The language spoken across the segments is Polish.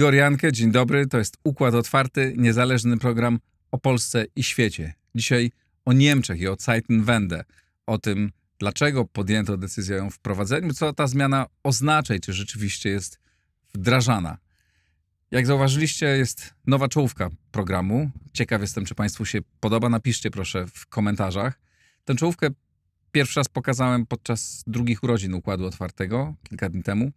Igor Jankę, dzień dobry. To jest Układ Otwarty, niezależny program o Polsce i świecie. Dzisiaj o Niemczech i o Zeitenwende, o tym, dlaczego podjęto decyzję o wprowadzeniu, co ta zmiana oznacza i czy rzeczywiście jest wdrażana. Jak zauważyliście, jest nowa czołówka programu. Ciekaw jestem, czy Państwu się podoba. Napiszcie proszę w komentarzach. Tę czołówkę pierwszy raz pokazałem podczas drugich urodzin Układu Otwartego kilka dni temu.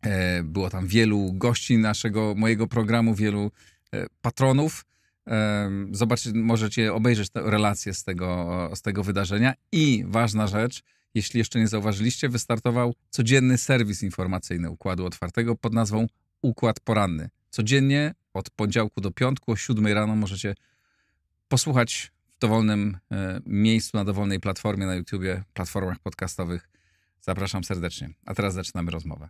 E, było tam wielu gości naszego, mojego programu, wielu e, patronów. E, zobaczcie, możecie obejrzeć te relacje z tego, z tego wydarzenia. I ważna rzecz, jeśli jeszcze nie zauważyliście, wystartował codzienny serwis informacyjny Układu Otwartego pod nazwą Układ Poranny. Codziennie od poniedziałku do piątku o 7 rano możecie posłuchać w dowolnym miejscu, na dowolnej platformie na YouTubie, platformach podcastowych. Zapraszam serdecznie. A teraz zaczynamy rozmowę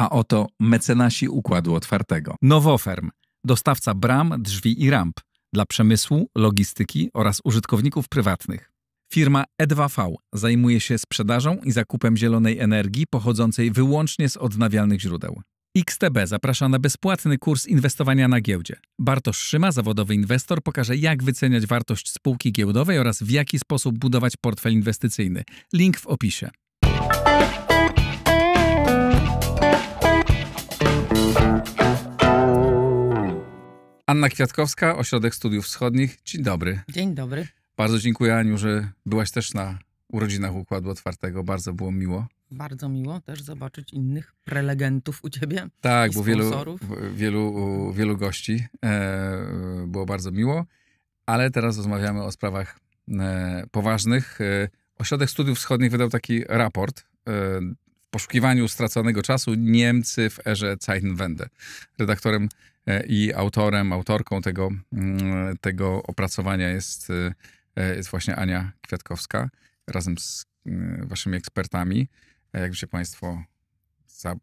a oto mecenasi układu otwartego. Nowoferm, dostawca bram, drzwi i ramp dla przemysłu, logistyki oraz użytkowników prywatnych. Firma E2V zajmuje się sprzedażą i zakupem zielonej energii pochodzącej wyłącznie z odnawialnych źródeł. XTB zaprasza na bezpłatny kurs inwestowania na giełdzie. Bartosz Szyma, zawodowy inwestor, pokaże jak wyceniać wartość spółki giełdowej oraz w jaki sposób budować portfel inwestycyjny. Link w opisie. Anna Kwiatkowska, Ośrodek Studiów Wschodnich. Dzień dobry. Dzień dobry. Bardzo dziękuję Aniu, że byłaś też na urodzinach Układu Otwartego. Bardzo było miło. Bardzo miło też zobaczyć innych prelegentów u ciebie. Tak, bo wielu, wielu, wielu gości. E, było bardzo miło. Ale teraz rozmawiamy o sprawach e, poważnych. E, Ośrodek Studiów Wschodnich wydał taki raport e, w poszukiwaniu straconego czasu Niemcy w erze Zeitenwende. Redaktorem E, i autorem, autorką tego, mm, tego opracowania jest, e, e, jest właśnie Ania Kwiatkowska razem z mm, waszymi ekspertami. się państwo za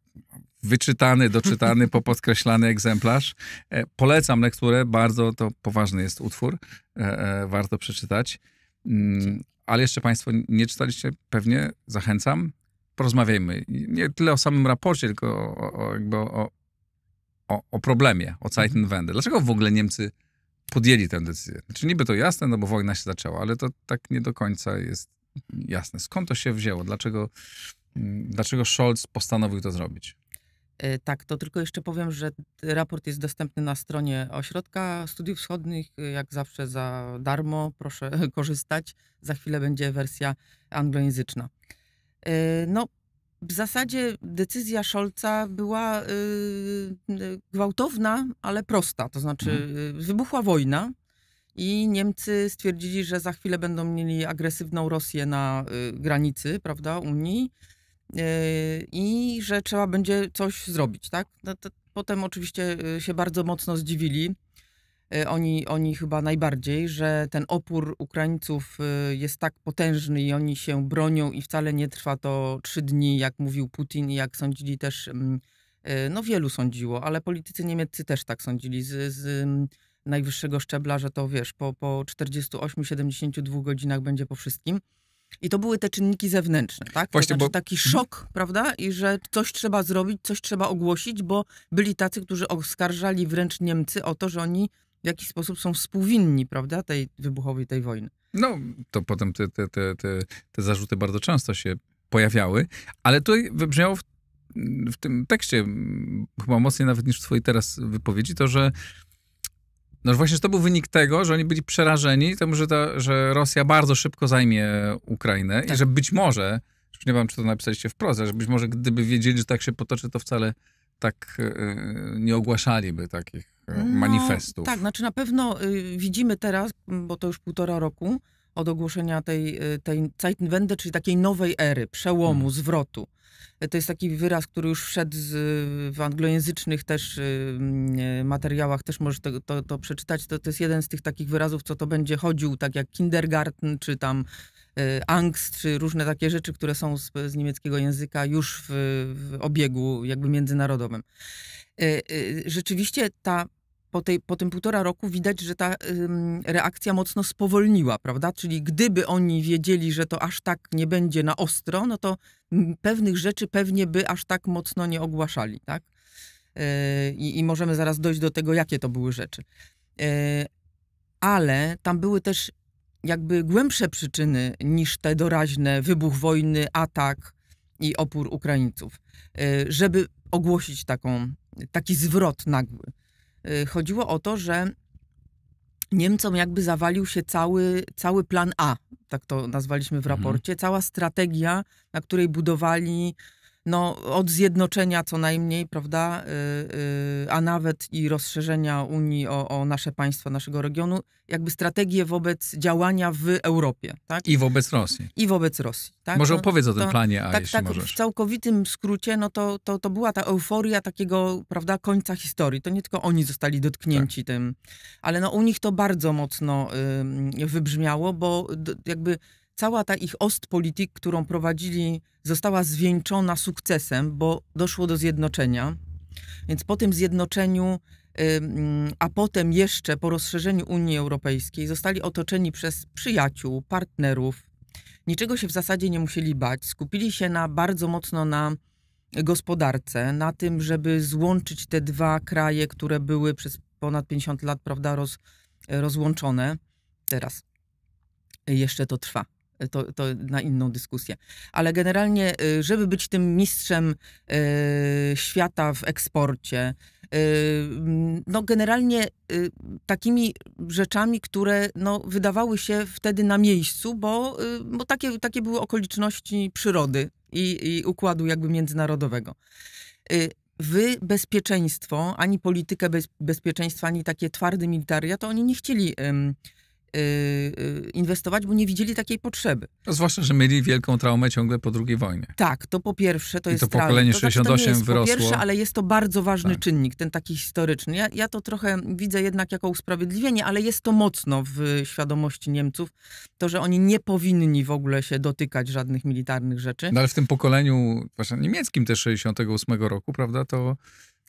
wyczytany, doczytany, popodkreślany egzemplarz. Polecam lekturę, bardzo to poważny jest utwór, warto przeczytać. Mm, ale jeszcze państwo nie czytaliście, pewnie zachęcam. Porozmawiajmy nie tyle o samym raporcie, tylko o, o, jakby o, o, o problemie, o Zeitenwende. Mhm. Dlaczego w ogóle Niemcy podjęli tę decyzję? Czy znaczy, niby to jasne, no bo wojna się zaczęła, ale to tak nie do końca jest jasne. Skąd to się wzięło? Dlaczego, mm, dlaczego Scholz postanowił to zrobić? E, tak, to tylko jeszcze powiem, że raport jest dostępny na stronie Ośrodka Studiów Wschodnich, e, jak zawsze za darmo, proszę korzystać. Za chwilę będzie wersja anglojęzyczna. E, no, w zasadzie decyzja Scholza była yy, gwałtowna, ale prosta. To znaczy, mhm. Y, wybuchła wojna i Niemcy stwierdzili, że za chwilę będą mieli agresywną Rosję na y, granicy, prawda, Unii y, i że trzeba będzie coś zrobić, tak? No potem oczywiście się bardzo mocno zdziwili Y, oni, oni chyba najbardziej, że ten opór Ukraińców y, jest tak potężny i oni się bronią i wcale nie trwa to trzy dni, jak mówił Putin i jak sądzili też, mm, y, no wielu sądziło, ale politycy niemieccy też tak sądzili z, z mm, najwyższego szczebla, że to wiesz, po, po 48-72 godzinach będzie po wszystkim. I to były te czynniki zewnętrzne, tak? Właśnie, to znaczy bo... taki mhm. szok, prawda? I że coś trzeba zrobić, coś trzeba ogłosić, bo byli tacy, którzy oskarżali wręcz Niemcy o to, że oni w jaki sposób są współwinni, prawda, tej wybuchowi tej wojny. No, to potem te, te, te, te, te zarzuty bardzo często się pojawiały, ale tutaj wybrzmiało w, w tym tekście, chyba mocniej nawet niż w twojej teraz wypowiedzi, to, że no właśnie, że to był wynik tego, że oni byli przerażeni temu, że, ta, że Rosja bardzo szybko zajmie Ukrainę tak. i że być może, już nie wiem, czy to napisaliście wprost, ale że być może gdyby wiedzieli, że tak się potoczy, to wcale tak e, e, nie ogłaszaliby takich E, manifestów. No, tak, znaczy na pewno y, widzimy teraz, bo to już półtora roku od ogłoszenia tej, y, tej Zeitenwende, czyli takiej nowej ery, przełomu, hmm. zwrotu. E, to jest taki wyraz, który już wszedł z, w anglojęzycznych też y, materiałach, też możesz to, to, to przeczytać. To, to jest jeden z tych takich wyrazów, co to będzie chodził, tak jak kindergarten, czy tam Y, angst, czy różne takie rzeczy, które są z, z niemieckiego języka już w, w, obiegu jakby międzynarodowym. Y, y, rzeczywiście ta, po, tej, po tym półtora roku widać, że ta reakcja mocno spowolniła, prawda? Czyli gdyby oni wiedzieli, że to aż tak nie będzie na ostro, no to pewnych rzeczy pewnie by aż tak mocno nie ogłaszali, tak? I możemy zaraz dojść do tego, jakie to były rzeczy ale tam były też jakby głębsze przyczyny niż te doraźne wybuch wojny, atak i opór Ukraińców, y, żeby ogłosić taką, taki zwrot nagły. Y, chodziło o to, że Niemcom jakby zawalił się cały, cały plan A, tak to nazwaliśmy w mhm. raporcie, mhm. cała strategia, na której budowali no, od zjednoczenia co najmniej, prawda, y, y, a nawet i rozszerzenia Unii o, o, nasze państwa, naszego regionu, jakby strategię wobec działania w Europie. Tak? I wobec Rosji. I wobec Rosji. Tak? Może no, opowiedz o tym to, planie, a tak, jeśli tak, możesz. W całkowitym skrócie, no to, to, to była ta euforia takiego, prawda, końca historii. To nie tylko oni zostali dotknięci tak. tym, ale no u nich to bardzo mocno wybrzmiało, bo jakby cała ta ich Ostpolitik, którą prowadzili, została zwieńczona sukcesem, bo doszło do zjednoczenia. Więc po tym zjednoczeniu, a potem jeszcze po rozszerzeniu Unii Europejskiej, zostali otoczeni przez przyjaciół, partnerów. Niczego się w zasadzie nie musieli bać. Skupili się na bardzo mocno na gospodarce, na tym, żeby złączyć te dwa kraje, które były przez ponad 50 lat, prawda, roz, rozłączone. Teraz jeszcze to trwa to, to na inną dyskusję. Ale generalnie, y, żeby być tym mistrzem y, świata w eksporcie, y, mm, no generalnie takimi rzeczami, które no, wydawały się wtedy na miejscu, bo, bo takie, takie były okoliczności przyrody i, i układu jakby międzynarodowego wy bezpieczeństwo, ani politykę bez, bezpieczeństwa, ani takie twarde militaria, to oni nie chcieli Y, y, inwestować, bo nie widzieli takiej potrzeby. No, zwłaszcza, że mieli wielką traumę ciągle po II wojnie. Tak, to po pierwsze to I jest to pokolenie 68 to znaczy, to jest wyrosło. Po pierwsze, ale jest to bardzo ważny tak. czynnik, ten taki historyczny. Ja, ja to trochę widzę jednak jako usprawiedliwienie, ale jest to mocno w świadomości Niemców, to, że oni nie powinni w ogóle się dotykać żadnych militarnych rzeczy. No ale w tym pokoleniu, właśnie niemieckim też 68 roku, prawda, to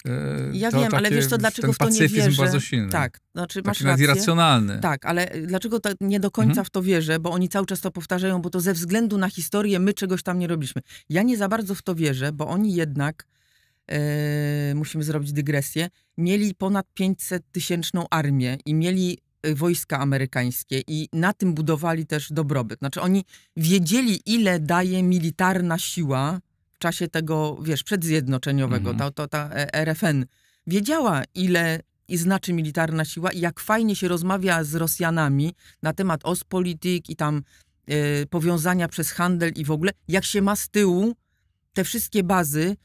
E, ja to, wiem, takie, ale wiesz to, dlaczego w to nie wierzę? bardzo silny. Tak, znaczy masz rację. irracjonalny. Tak, ale dlaczego tak nie do końca mhm. w to wierzę, bo oni cały czas to powtarzają, bo to ze względu na historię my czegoś tam nie robiliśmy. Ja nie za bardzo w to wierzę, bo oni jednak, e, musimy zrobić dygresję, mieli ponad 500 tysięczną armię i mieli e, wojska amerykańskie i na tym budowali też dobrobyt. Znaczy oni wiedzieli, ile daje militarna siła czasie tego, wiesz, przedzjednoczeniowego, mhm. ta, ta e, RFN, wiedziała, ile i znaczy militarna siła i jak fajnie się rozmawia z Rosjanami na temat Ospolitik i tam y, powiązania przez handel i w ogóle, jak się ma z tyłu te wszystkie bazy,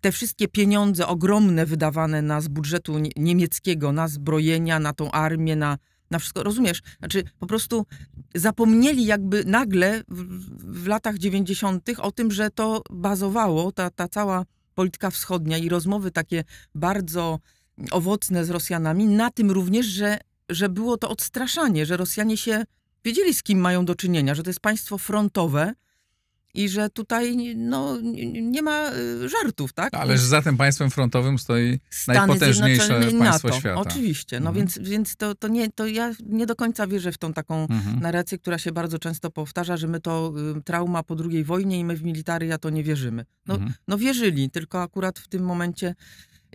te wszystkie pieniądze ogromne wydawane na z budżetu niemieckiego, na zbrojenia, na tą armię, na na wszystko, rozumiesz? Znaczy po prostu zapomnieli jakby nagle w, w latach 90. o tym, że to bazowało, ta, ta cała polityka wschodnia i rozmowy takie bardzo owocne z Rosjanami na tym również, że, że było to odstraszanie, że Rosjanie się wiedzieli, z kim mają do czynienia, że to jest państwo frontowe, i że tutaj no, nie ma y, żartów, tak? No, Ależ za tym państwem frontowym stoi Stany najpotężniejsze państwo NATO, świata. Oczywiście, no mhm. więc, więc to, to, nie, to ja nie do końca wierzę w tą taką mhm. narrację, która się bardzo często powtarza, że my to y, trauma po II wojnie i my w ja to nie wierzymy. No, mhm. no wierzyli, tylko akurat w tym momencie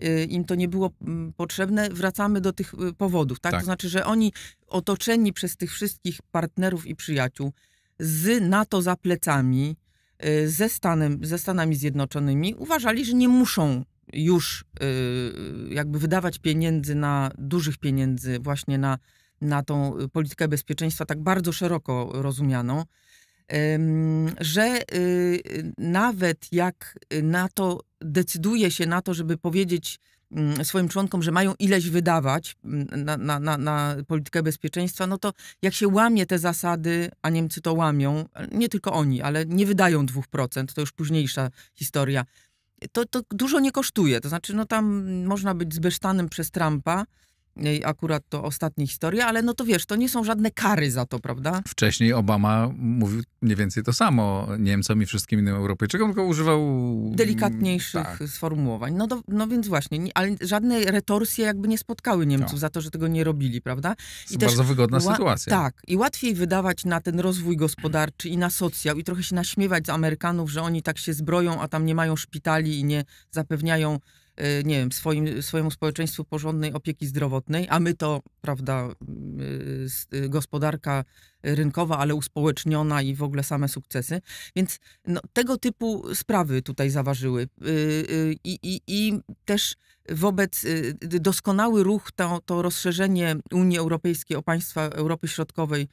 y, im to nie było mm, potrzebne, wracamy do tych powodów, tak? tak? To znaczy, że oni otoczeni przez tych wszystkich partnerów i przyjaciół, z NATO za plecami, Y, ze, Stanem, ze Stanami Zjednoczonymi uważali, że nie muszą już y, y, jakby wydawać pieniędzy na, dużych pieniędzy właśnie na, na tą politykę bezpieczeństwa tak bardzo szeroko rozumianą, że nawet jak NATO decyduje się na to, żeby powiedzieć Mm, swoim członkom, że mają ileś wydawać mm, na, na, na, na, politykę bezpieczeństwa, no to jak się łamie te zasady, a Niemcy to łamią, nie tylko oni, ale nie wydają 2%, to już późniejsza historia, to, to dużo nie kosztuje. To znaczy, no tam można być zbesztanym przez Trumpa, Y, akurat to ostatnia historia, ale no to wiesz, to nie są żadne kary za to, prawda? Wcześniej Obama mówił mniej więcej to samo Niemcom i wszystkim innym Europejczykom, tylko używał... Delikatniejszych tak. sformułowań. No, do, no więc właśnie, nie, ale żadne retorsje jakby nie spotkały Niemców no. za to, że tego nie robili, prawda? I to bardzo wygodna sytuacja. Tak. I łatwiej wydawać na ten rozwój gospodarczy i na socjal i trochę się naśmiewać z Amerykanów, że oni tak się zbroją, a tam nie mają szpitali i nie zapewniają Y, nie wiem, swoim, swojemu społeczeństwu porządnej opieki zdrowotnej, a my to, prawda, y, y, gospodarka rynkowa, ale uspołeczniona i w ogóle same sukcesy. Więc no, tego typu sprawy tutaj zaważyły. I, i, i też wobec doskonały ruch, to, to rozszerzenie Unii Europejskiej o państwa Europy Środkowej,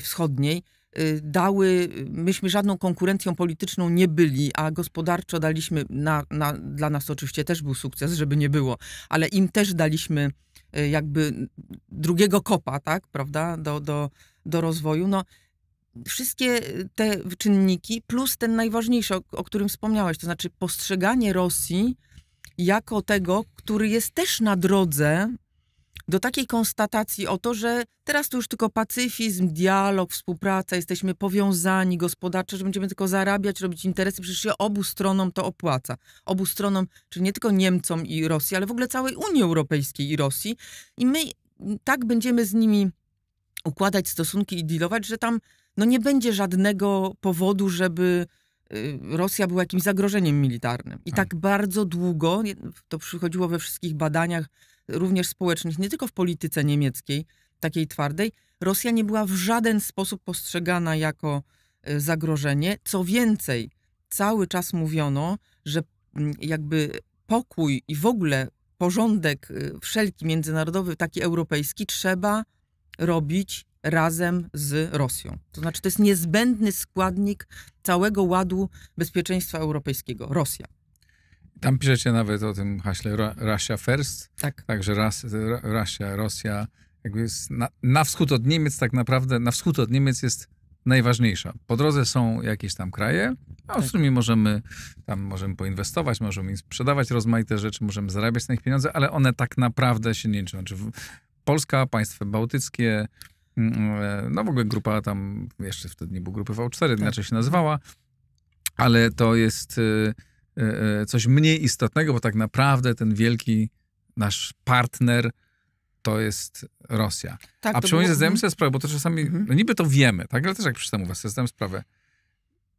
wschodniej Y, dały, myśmy żadną konkurencją polityczną nie byli, a gospodarczo daliśmy, na, na, dla nas oczywiście też był sukces, żeby nie było, ale im też daliśmy y, jakby drugiego kopa, tak, prawda, do, do, do rozwoju. No, wszystkie te czynniki, plus ten najważniejszy, o, o którym wspomniałaś, to znaczy postrzeganie Rosji jako tego, który jest też na drodze do takiej konstatacji o to, że teraz to już tylko pacyfizm, dialog, współpraca, jesteśmy powiązani gospodarczo, że będziemy tylko zarabiać, robić interesy, przecież się obu stronom to opłaca. Obu stronom, czyli nie tylko Niemcom i Rosji, ale w ogóle całej Unii Europejskiej i Rosji. I my tak będziemy z nimi układać stosunki i dealować, że tam no nie będzie żadnego powodu, żeby y, Rosja była jakimś zagrożeniem militarnym. I tak, tak bardzo długo, to przychodziło we wszystkich badaniach, również społecznych, nie tylko w polityce niemieckiej, takiej twardej, Rosja nie była w żaden sposób postrzegana jako e, zagrożenie. Co więcej, cały czas mówiono, że mm, jakby pokój i w ogóle porządek e, wszelki międzynarodowy, taki europejski, trzeba robić razem z Rosją. To znaczy, to jest niezbędny składnik całego ładu bezpieczeństwa europejskiego Rosja. Tam piszecie nawet o tym haśle Russia First. Tak. Także ras, Russia, Rosja. Jakby jest na, na wschód od Niemiec tak naprawdę, na wschód od Niemiec jest najważniejsza. Po drodze są jakieś tam kraje, a tak. z którymi możemy tam możemy poinwestować, możemy sprzedawać rozmaite rzeczy, możemy zarabiać na nich pieniądze, ale one tak naprawdę się nie liczą. Znaczy Polska, państwa bałtyckie, mm, e, no w ogóle grupa tam, jeszcze wtedy nie była grupy V4, tak. inaczej się nazywała, ale to jest y, E, e, coś mniej istotnego, bo tak naprawdę ten wielki nasz partner to jest Rosja. Tak, A przypomnijmy, było... zdajemy sobie sprawę, bo to czasami, mhm. no niby to wiemy, tak? ale też jak przeczytam u was, ja zdałem sprawę.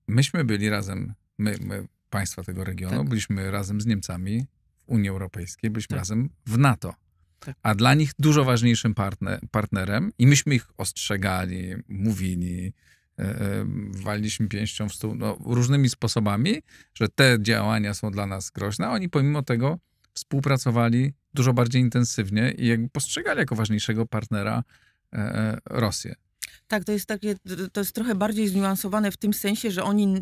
Myśmy byli razem, my, my państwa tego regionu, tak. byliśmy razem z Niemcami w Unii Europejskiej, byliśmy tak. razem w NATO. Tak. A dla nich dużo ważniejszym partner, partnerem, i myśmy ich ostrzegali, mówili, E, e, waliliśmy pięścią w stół, no, różnymi sposobami, że te działania są dla nas groźne, a oni pomimo tego współpracowali dużo bardziej intensywnie i jakby postrzegali jako ważniejszego partnera e, Rosję. Tak, to jest takie, to jest trochę bardziej zniuansowane w tym sensie, że oni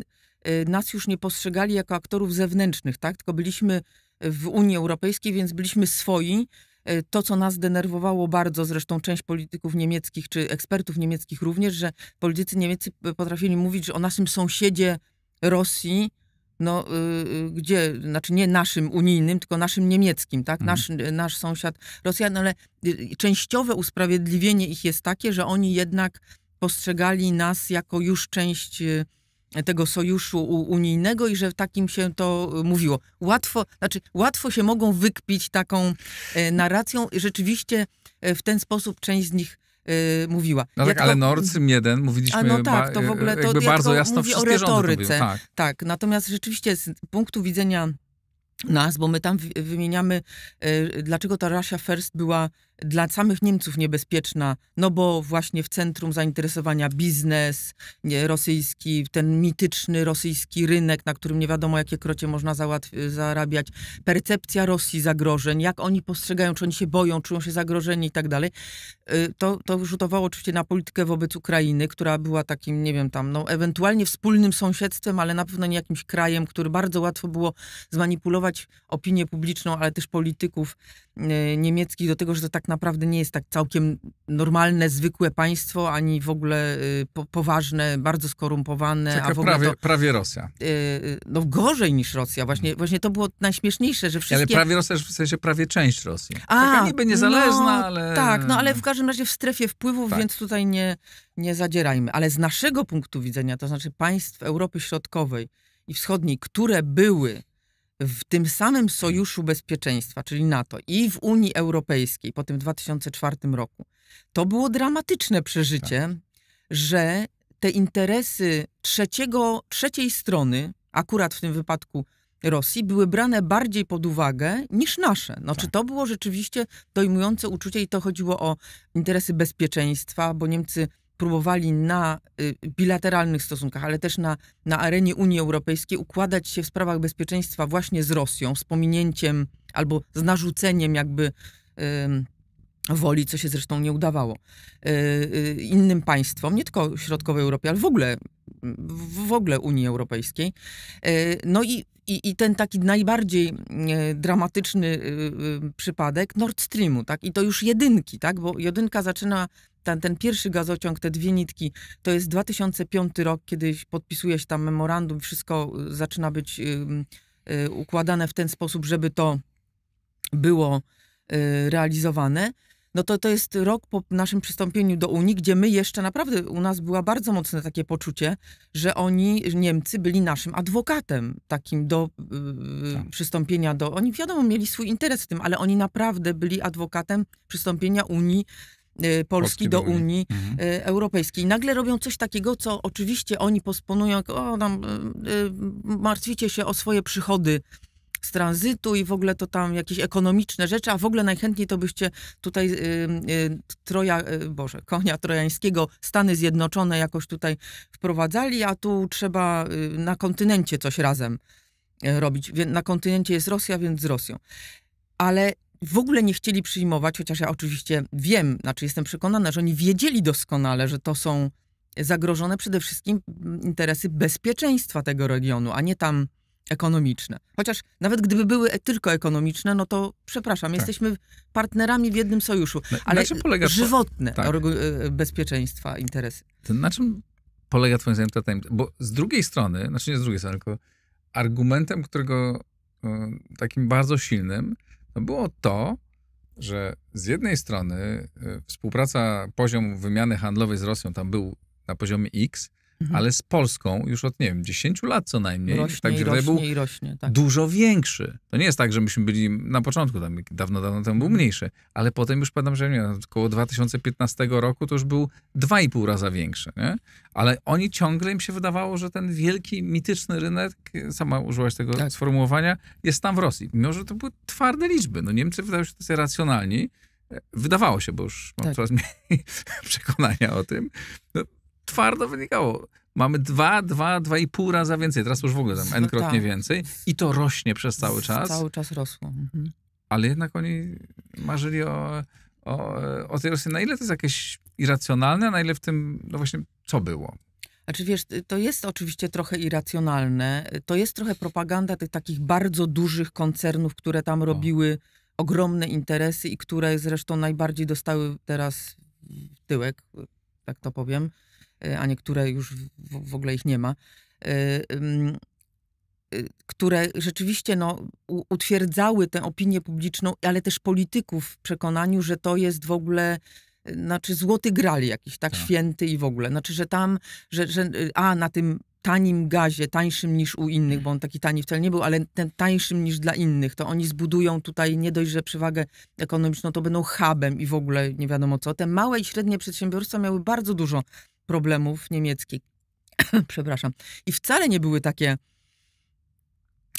y, nas już nie postrzegali jako aktorów zewnętrznych, tak? Tylko byliśmy w Unii Europejskiej, więc byliśmy swoi Y, to, co nas denerwowało bardzo, zresztą część polityków niemieckich czy ekspertów niemieckich również, że politycy niemieccy potrafili mówić, że o naszym sąsiedzie Rosji, no, y, y, gdzie, znaczy nie naszym unijnym, tylko naszym niemieckim, tak? Mhm. Nasz, mhm. nasz sąsiad Rosjan, ale y, częściowe usprawiedliwienie ich jest takie, że oni jednak postrzegali nas jako już część tego sojuszu unijnego i że takim się to e, mówiło. Łatwo, znaczy łatwo się mogą wykpić taką e, narracją i rzeczywiście e, w ten sposób część z nich mówiła. No tak, ale Nord Stream 1 mówiliśmy no tak, to w ogóle to jakby bardzo jasno mówi o retoryce. Tak. tak. natomiast rzeczywiście z punktu widzenia nas, bo my tam wymieniamy, dlaczego ta Russia First była dla samych Niemców niebezpieczna, no bo właśnie w centrum zainteresowania biznes nie, rosyjski, ten mityczny rosyjski rynek, na którym nie wiadomo jakie krocie można zarabiać, percepcja Rosji zagrożeń, jak oni postrzegają, czy oni się boją, czują się zagrożeni i tak dalej. Y, to, to rzutowało oczywiście na politykę wobec Ukrainy, która była takim, nie wiem, tam, no ewentualnie wspólnym sąsiedztwem, ale na pewno nie jakimś krajem, który bardzo łatwo było zmanipulować opinię publiczną, ale też polityków y, niemieckich do tego, że to tak naprawdę nie jest tak całkiem normalne, zwykłe państwo, ani w ogóle y, po, poważne, bardzo skorumpowane. Taka a w ogóle prawie, to, prawie Rosja. Yy, no gorzej niż Rosja. Właśnie, hmm. właśnie to było najśmieszniejsze, że wszystkie... Ale prawie Rosja, w sensie prawie część Rosji. A, Taka niby niezależna, no, ale... Tak, no ale w każdym razie w strefie wpływów, tak. więc tutaj nie, nie zadzierajmy. Ale z naszego punktu widzenia, to znaczy państw Europy Środkowej i Wschodniej, które były w tym samym Sojuszu Bezpieczeństwa, czyli NATO, i w Unii Europejskiej po tym 2004 roku, to było dramatyczne przeżycie, tak. że te interesy trzeciego, trzeciej strony, akurat w tym wypadku Rosji, były brane bardziej pod uwagę niż nasze. No, tak. Czy to było rzeczywiście dojmujące uczucie i to chodziło o interesy bezpieczeństwa, bo Niemcy próbowali na y, bilateralnych stosunkach, ale też na, na arenie Unii Europejskiej układać się w sprawach bezpieczeństwa właśnie z Rosją, z pominięciem albo z narzuceniem jakby woli, co się zresztą nie udawało y, y, innym państwom, nie tylko środkowej Europy, ale w ogóle, w ogóle Unii Europejskiej. No i, i, i ten taki najbardziej dramatyczny przypadek Nord Streamu, tak? I to już jedynki, tak? Bo jedynka zaczyna ten, ten pierwszy gazociąg, te dwie nitki, to jest 2005 rok, kiedy podpisuje się tam memorandum, wszystko y, zaczyna być y, y, układane w ten sposób, żeby to było realizowane no to to jest rok po naszym przystąpieniu do Unii, gdzie my jeszcze naprawdę, u nas było bardzo mocne takie poczucie, że oni, Niemcy, byli naszym adwokatem takim do yy, tak. przystąpienia do. Oni wiadomo, mieli swój interes w tym, ale oni naprawdę byli adwokatem przystąpienia Unii Y, Polski, Polski do Unii y, mhm. Europejskiej. Nagle robią coś takiego, co oczywiście oni posponują, jak o, tam, y, martwicie się o swoje przychody z tranzytu i w ogóle to tam jakieś ekonomiczne rzeczy, a w ogóle najchętniej to byście tutaj y, y, troja, y, Boże, konia trojańskiego, Stany Zjednoczone jakoś tutaj wprowadzali, a tu trzeba na kontynencie coś razem robić. Na kontynencie jest Rosja, więc z Rosją. Ale w ogóle nie chcieli przyjmować, chociaż ja oczywiście wiem, znaczy jestem przekonana, że oni wiedzieli doskonale, że to są zagrożone przede wszystkim interesy bezpieczeństwa tego regionu, a nie tam ekonomiczne. Chociaż nawet gdyby były tylko ekonomiczne, no to przepraszam, tak. jesteśmy partnerami w jednym sojuszu, na, ale na polega... żywotne tak. E, bezpieczeństwa, interesy. To na czym polega twoim zdaniem ta tajemnica? Bo z drugiej strony, znaczy nie z drugiej strony, tylko argumentem, którego e, takim bardzo silnym no było to, że z jednej strony y, współpraca, poziom wymiany handlowej z Rosją tam był na poziomie X, Mhm. ale z Polską już od, nie wiem, 10 lat co najmniej. Rośnie tak, i rośnie był i rośnie. Tak. Dużo większy. To nie jest tak, że myśmy byli na początku, tam dawno, dawno temu był mhm. mniejszy, ale potem już pamiętam, że nie, około 2015 roku to już był 2,5 raza większy, nie? Ale oni ciągle im się wydawało, że ten wielki, mityczny rynek, sama użyłaś tego tak. sformułowania, jest tam w Rosji. Mimo, że to były twarde liczby. No Niemcy wydają się tacy racjonalni, Wydawało się, bo już mam tak. coraz mniej przekonania o tym. No, twardo wynikało. Mamy dwa, dwa, dwa i pół razy więcej. Teraz już w ogóle tam no n-krotnie tak. więcej. I to rośnie przez cały czas. Cały czas rosło. Mhm. Ale jednak oni marzyli o, o, o tej Rosji. Na ile to jest jakieś irracjonalne, a na ile w tym, no właśnie, co było? Znaczy wiesz, to jest oczywiście trochę irracjonalne. To jest trochę propaganda tych takich bardzo dużych koncernów, które tam robiły o. ogromne interesy i które zresztą najbardziej dostały teraz tyłek, tak to powiem Y, a niektóre już w, w ogóle ich nie ma, y, y, które rzeczywiście no, utwierdzały tę opinię publiczną, ale też polityków w przekonaniu, że to jest w ogóle znaczy złoty gral jakiś, tak, tak. święty i w ogóle. Znaczy, że tam, że, że a na tym tanim gazie, tańszym niż u innych, mm. bo on taki tani wcale nie był, ale ten tańszym niż dla innych, to oni zbudują tutaj nie dość, że przewagę ekonomiczną, to będą hubem i w ogóle nie wiadomo co. Te małe i średnie przedsiębiorstwa miały bardzo dużo problemów niemieckich. Przepraszam. I wcale nie były takie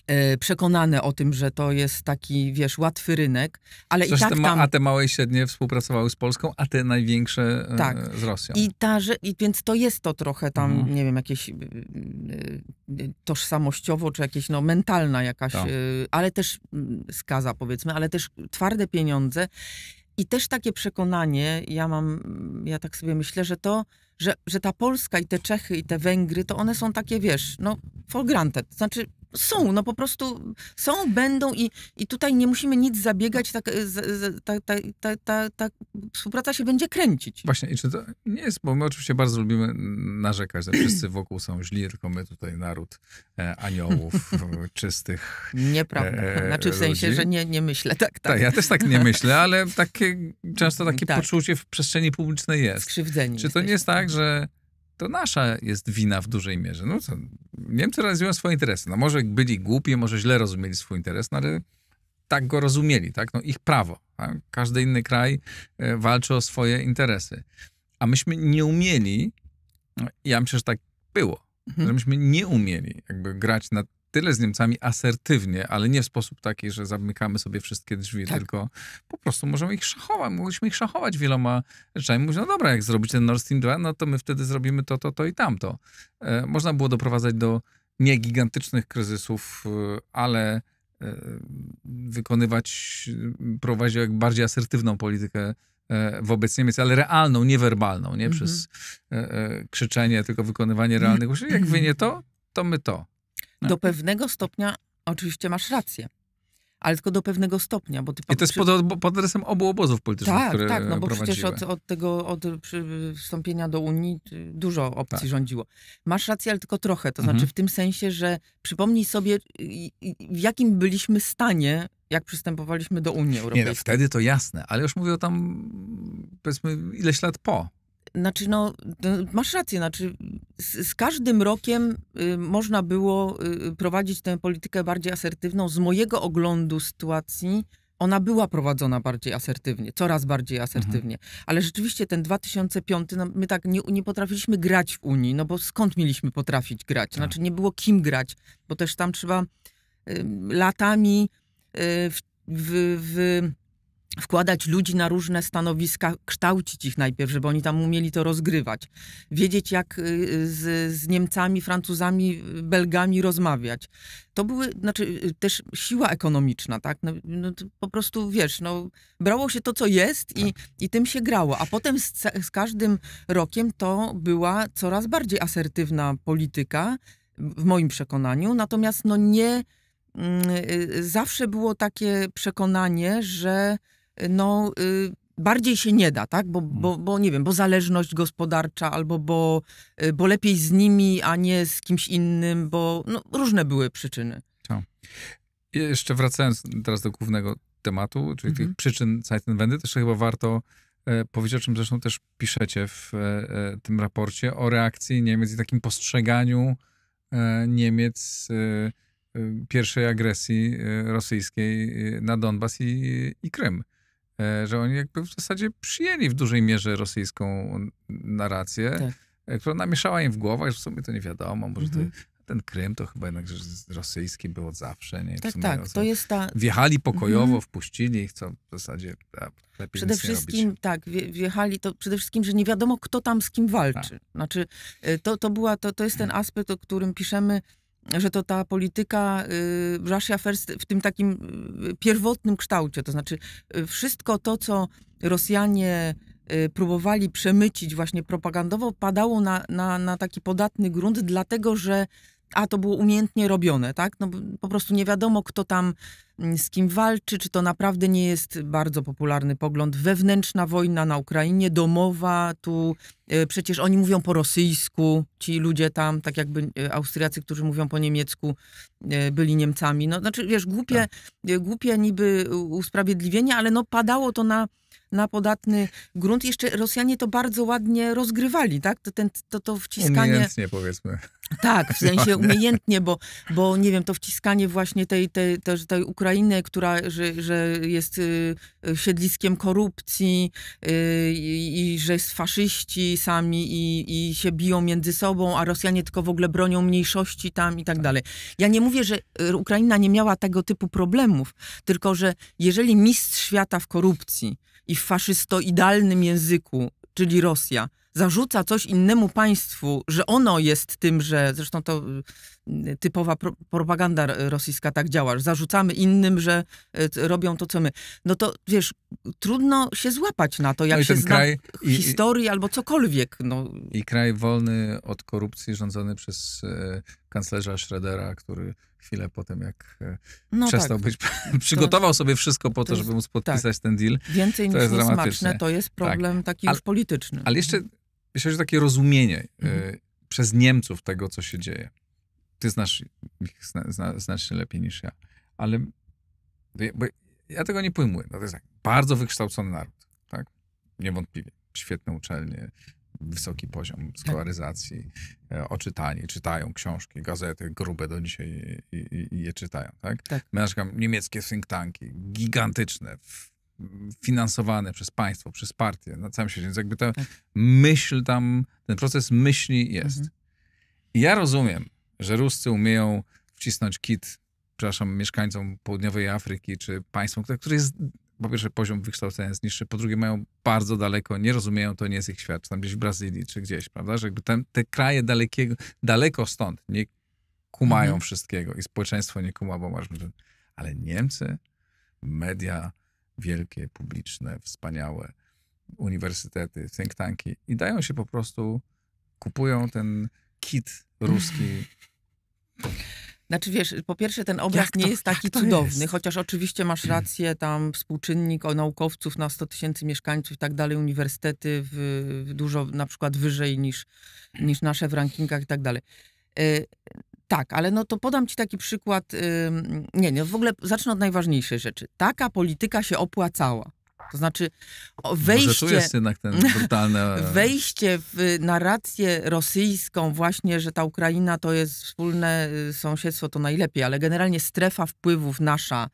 e, przekonane o tym, że to jest taki, wiesz, łatwy rynek, ale Przecież i tak tam... A te małe i średnie współpracowały z Polską, a te największe e, tak. z Rosją. I, ta, że, I więc to jest to trochę tam, mhm. nie wiem, jakieś e, tożsamościowo, czy jakieś, no, mentalna jakaś, tak. ale też mm, skaza, powiedzmy, ale też twarde pieniądze i też takie przekonanie, ja mam, ja tak sobie myślę, że to, że, że ta Polska i te Czechy i te Węgry, to one są takie, wiesz, no for granted. Znaczy są, no po prostu są, będą i, i tutaj nie musimy nic zabiegać, tak, e, ta, ta, ta, ta, współpraca się będzie kręcić. Właśnie, i czy to nie jest, bo my oczywiście bardzo lubimy narzekać, że wszyscy wokół są źli, tylko my tutaj naród e, aniołów czystych. Nieprawda. E, e, znaczy w sensie, ludzi. że nie, nie myślę tak, tak. Ta, ja też tak nie myślę, ale takie, często takie tak. poczucie w przestrzeni publicznej jest. Skrzywdzenie. Czy to nie jest tak, że to nasza jest wina w dużej mierze. No co, Niemcy realizują swoje interesy. No może byli głupi, może źle rozumieli swój interes, no ale tak go rozumieli, tak? No ich prawo. Tak? Każdy inny kraj e, walczy o swoje interesy. A myśmy nie umieli, no, ja myślę, że tak było, mhm. że myśmy nie umieli jakby grać na tyle z Niemcami asertywnie, ale nie w sposób taki, że zamykamy sobie wszystkie drzwi, tak. tylko po prostu możemy ich szachować, mogliśmy ich szachować wieloma rzeczami. Mówić, no dobra, jak zrobić ten Nord Stream 2, no to my wtedy zrobimy to, to, to i tamto. E, można było doprowadzać do nie gigantycznych kryzysów, e, ale e, wykonywać, prowadzić bardziej asertywną politykę e, wobec Niemiec, ale realną, niewerbalną, nie mm -hmm. przez krzyczenie, tylko wykonywanie realnych usług. Jak wy nie to, to my to. No do pewnego stopnia oczywiście masz rację. Ale tylko do pewnego stopnia, bo ty... I to jest pod, pod adresem obu obozów politycznych, Tak, które tak, no bo przecież od, od tego, od y, przystąpienia do Unii y, dużo opcji tak. rządziło. Masz rację, ale tylko trochę, to mhm. znaczy w tym sensie, że przypomnij sobie, y, w jakim byliśmy stanie jak przystępowaliśmy do Unii Europejskiej. Nie, no, wtedy to jasne, ale już mówię o tam, powiedzmy, ileś lat po. Znaczy, no, no, masz rację, znaczy, z, z każdym rokiem y, można było y, prowadzić tę politykę bardziej asertywną. Z mojego oglądu sytuacji ona była prowadzona bardziej asertywnie, coraz bardziej mhm. asertywnie. Mhm. Ale rzeczywiście ten 2005, no, my tak nie, nie, potrafiliśmy grać w Unii, no bo skąd mieliśmy potrafić grać? Tak. Znaczy, nie było kim grać, bo też tam trzeba y, latami w, w, w wkładać ludzi na różne stanowiska, kształcić ich najpierw, żeby oni tam umieli to rozgrywać, wiedzieć jak y, z, z Niemcami, Francuzami, Belgami rozmawiać. To były, znaczy y, też siła ekonomiczna, tak? No, no, po prostu, wiesz, no, brało się to, co jest i, tak. i tym się grało. A potem z, z każdym rokiem to była coraz bardziej asertywna polityka, w moim przekonaniu, natomiast no nie... Mm, y, zawsze było takie przekonanie, że no y, bardziej się nie da, tak? Bo, bo, hmm. bo nie wiem, bo zależność gospodarcza, albo bo, y, bo lepiej z nimi, a nie z kimś innym, bo no, różne były przyczyny. Tak. Jeszcze wracając teraz do głównego tematu, czyli mhm. tych przyczyn Zeitenwendy, też chyba warto e, powiedzieć, o czym zresztą też piszecie w e, e tym raporcie, o reakcji Niemiec i takim postrzeganiu e, Niemiec e, e, pierwszej agresji rosyjskiej na Donbas i, i Krym. E, że oni jakby w zasadzie przyjęli w dużej mierze rosyjską narrację, tak. E, która namieszała im w głowach, że w sumie to nie wiadomo, może to mhm. ten Krym to chyba jednak rosyjski był od zawsze. Nie? Tak, tak, to jest ta... Wjechali pokojowo, mhm. wpuścili ich, co w zasadzie lepiej Przede wszystkim, tak, wjechali, to przede wszystkim, że nie wiadomo, kto tam z kim walczy. Tak. Znaczy, e, to, to była, to, to jest ten mhm. aspekt, o którym piszemy, że to ta polityka y, Russia First w tym takim y, pierwotnym kształcie, to znaczy y, wszystko to, co Rosjanie próbowali przemycić właśnie propagandowo, padało na, na, na taki podatny grunt, dlatego że a to było umiejętnie robione, tak? No, po prostu nie wiadomo, kto tam mm, z kim walczy, czy to naprawdę nie jest bardzo popularny pogląd. Wewnętrzna wojna na Ukrainie, domowa, tu e, przecież oni mówią po rosyjsku, ci ludzie tam, tak jakby e, Austriacy, którzy mówią po niemiecku, e, byli Niemcami. No, znaczy, wiesz, głupie, tak. głupie niby usprawiedliwienie, ale no padało to na na podatny grunt. Jeszcze Rosjanie to bardzo ładnie rozgrywali, tak? To, ten, to, to wciskanie... Umiejętnie powiedzmy. Tak, w sensie umiejętnie, bo, bo nie wiem, to wciskanie właśnie tej, tej, tej, tej Ukrainy, która, że, że jest y, siedliskiem korupcji y, i, że jest faszyści sami i, i się biją między sobą, a Rosjanie tylko w ogóle bronią mniejszości tam i tak, tak. dalej. Ja nie mówię, że y, Ukraina nie miała tego typu problemów, tylko że jeżeli mistrz świata w korupcji i w faszystoidalnym języku, czyli Rosja, zarzuca coś innemu państwu, że ono jest tym, że zresztą to y, typowa pro, propaganda rosyjska tak działa, że zarzucamy innym, że y, robią to, co my. No to wiesz, trudno się złapać na to, no jak no się zna kraj, historii i, albo cokolwiek. No. I kraj wolny od korupcji rządzony przez y, kanclerza Schrödera, który chwilę potem, jak e, no tak. przestał tak. być, przygotował to, sobie wszystko po to, żeby móc tak. podpisać tak. ten deal. Więcej to niż smaczne, to jest tak. problem tak. taki ale, już polityczny. Ale jeszcze, o mhm. takie rozumienie e, mhm. y, przez Niemców tego, co się dzieje. Ty znasz ich zna, zna, znacznie lepiej niż ja, ale ja tego nie pojmuję. No to jest tak, bardzo wykształcony naród, tak? Niewątpliwie. Świetne uczelnie, wysoki poziom tak. skolaryzacji, tak. oczytani, czytają książki, gazety grube do dzisiaj i, je czytają, tak? tak. My niemieckie think tanki, gigantyczne, finansowane przez państwo, przez partie na całym świecie, więc jakby ta tak. myśl tam, ten proces myśli jest. Mhm. I ja rozumiem, że Ruscy umieją wcisnąć kit przepraszam, mieszkańcom południowej Afryki, czy państwom, które jest po pierwsze poziom wykształcenia jest niższy, po drugie mają bardzo daleko, nie rozumieją, to nie jest ich świat, czy tam gdzieś w Brazylii, czy gdzieś, prawda? Że jakby te kraje dalekiego, daleko stąd nie kumają mhm. wszystkiego i społeczeństwo nie kuma, bo masz... Ale Niemcy, media wielkie, publiczne, wspaniałe, uniwersytety, think tanki i dają się po prostu, kupują ten kit ruski. Znaczy wiesz, po pierwsze ten obraz nie jest taki cudowny, jest? chociaż oczywiście masz hmm. rację, tam współczynnik o naukowców na 100 tysięcy mieszkańców i tak dalej, uniwersytety w, w dużo na przykład wyżej niż, niż nasze w rankingach i tak dalej. Y, tak, ale no to podam ci taki przykład, yy, nie, nie, w ogóle zacznę od najważniejszej rzeczy. Taka polityka się opłacała. To znaczy wejście... Może tu jest jednak ten brutalny... E, wejście w narrację rosyjską właśnie, że ta Ukraina to jest wspólne y, sąsiedztwo, to najlepiej, ale generalnie strefa wpływów nasza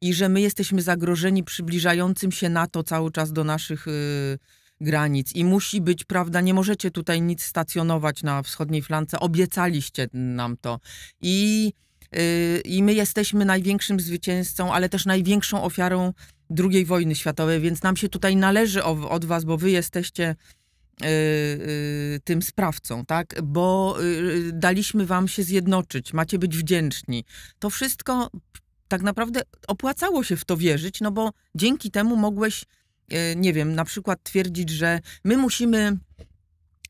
i że my jesteśmy zagrożeni przybliżającym się NATO cały czas do naszych y, granic i musi być, prawda, nie możecie tutaj nic stacjonować na wschodniej flance, obiecaliście nam to. I, y, i my jesteśmy największym zwycięzcą, ale też największą ofiarą II wojny światowej, więc nam się tutaj należy od was, bo wy jesteście y, y, tym sprawcą, tak? Bo y, daliśmy wam się zjednoczyć, macie być wdzięczni. To wszystko tak naprawdę opłacało się w to wierzyć, no bo dzięki temu mogłeś, nie wiem, na przykład twierdzić, że my musimy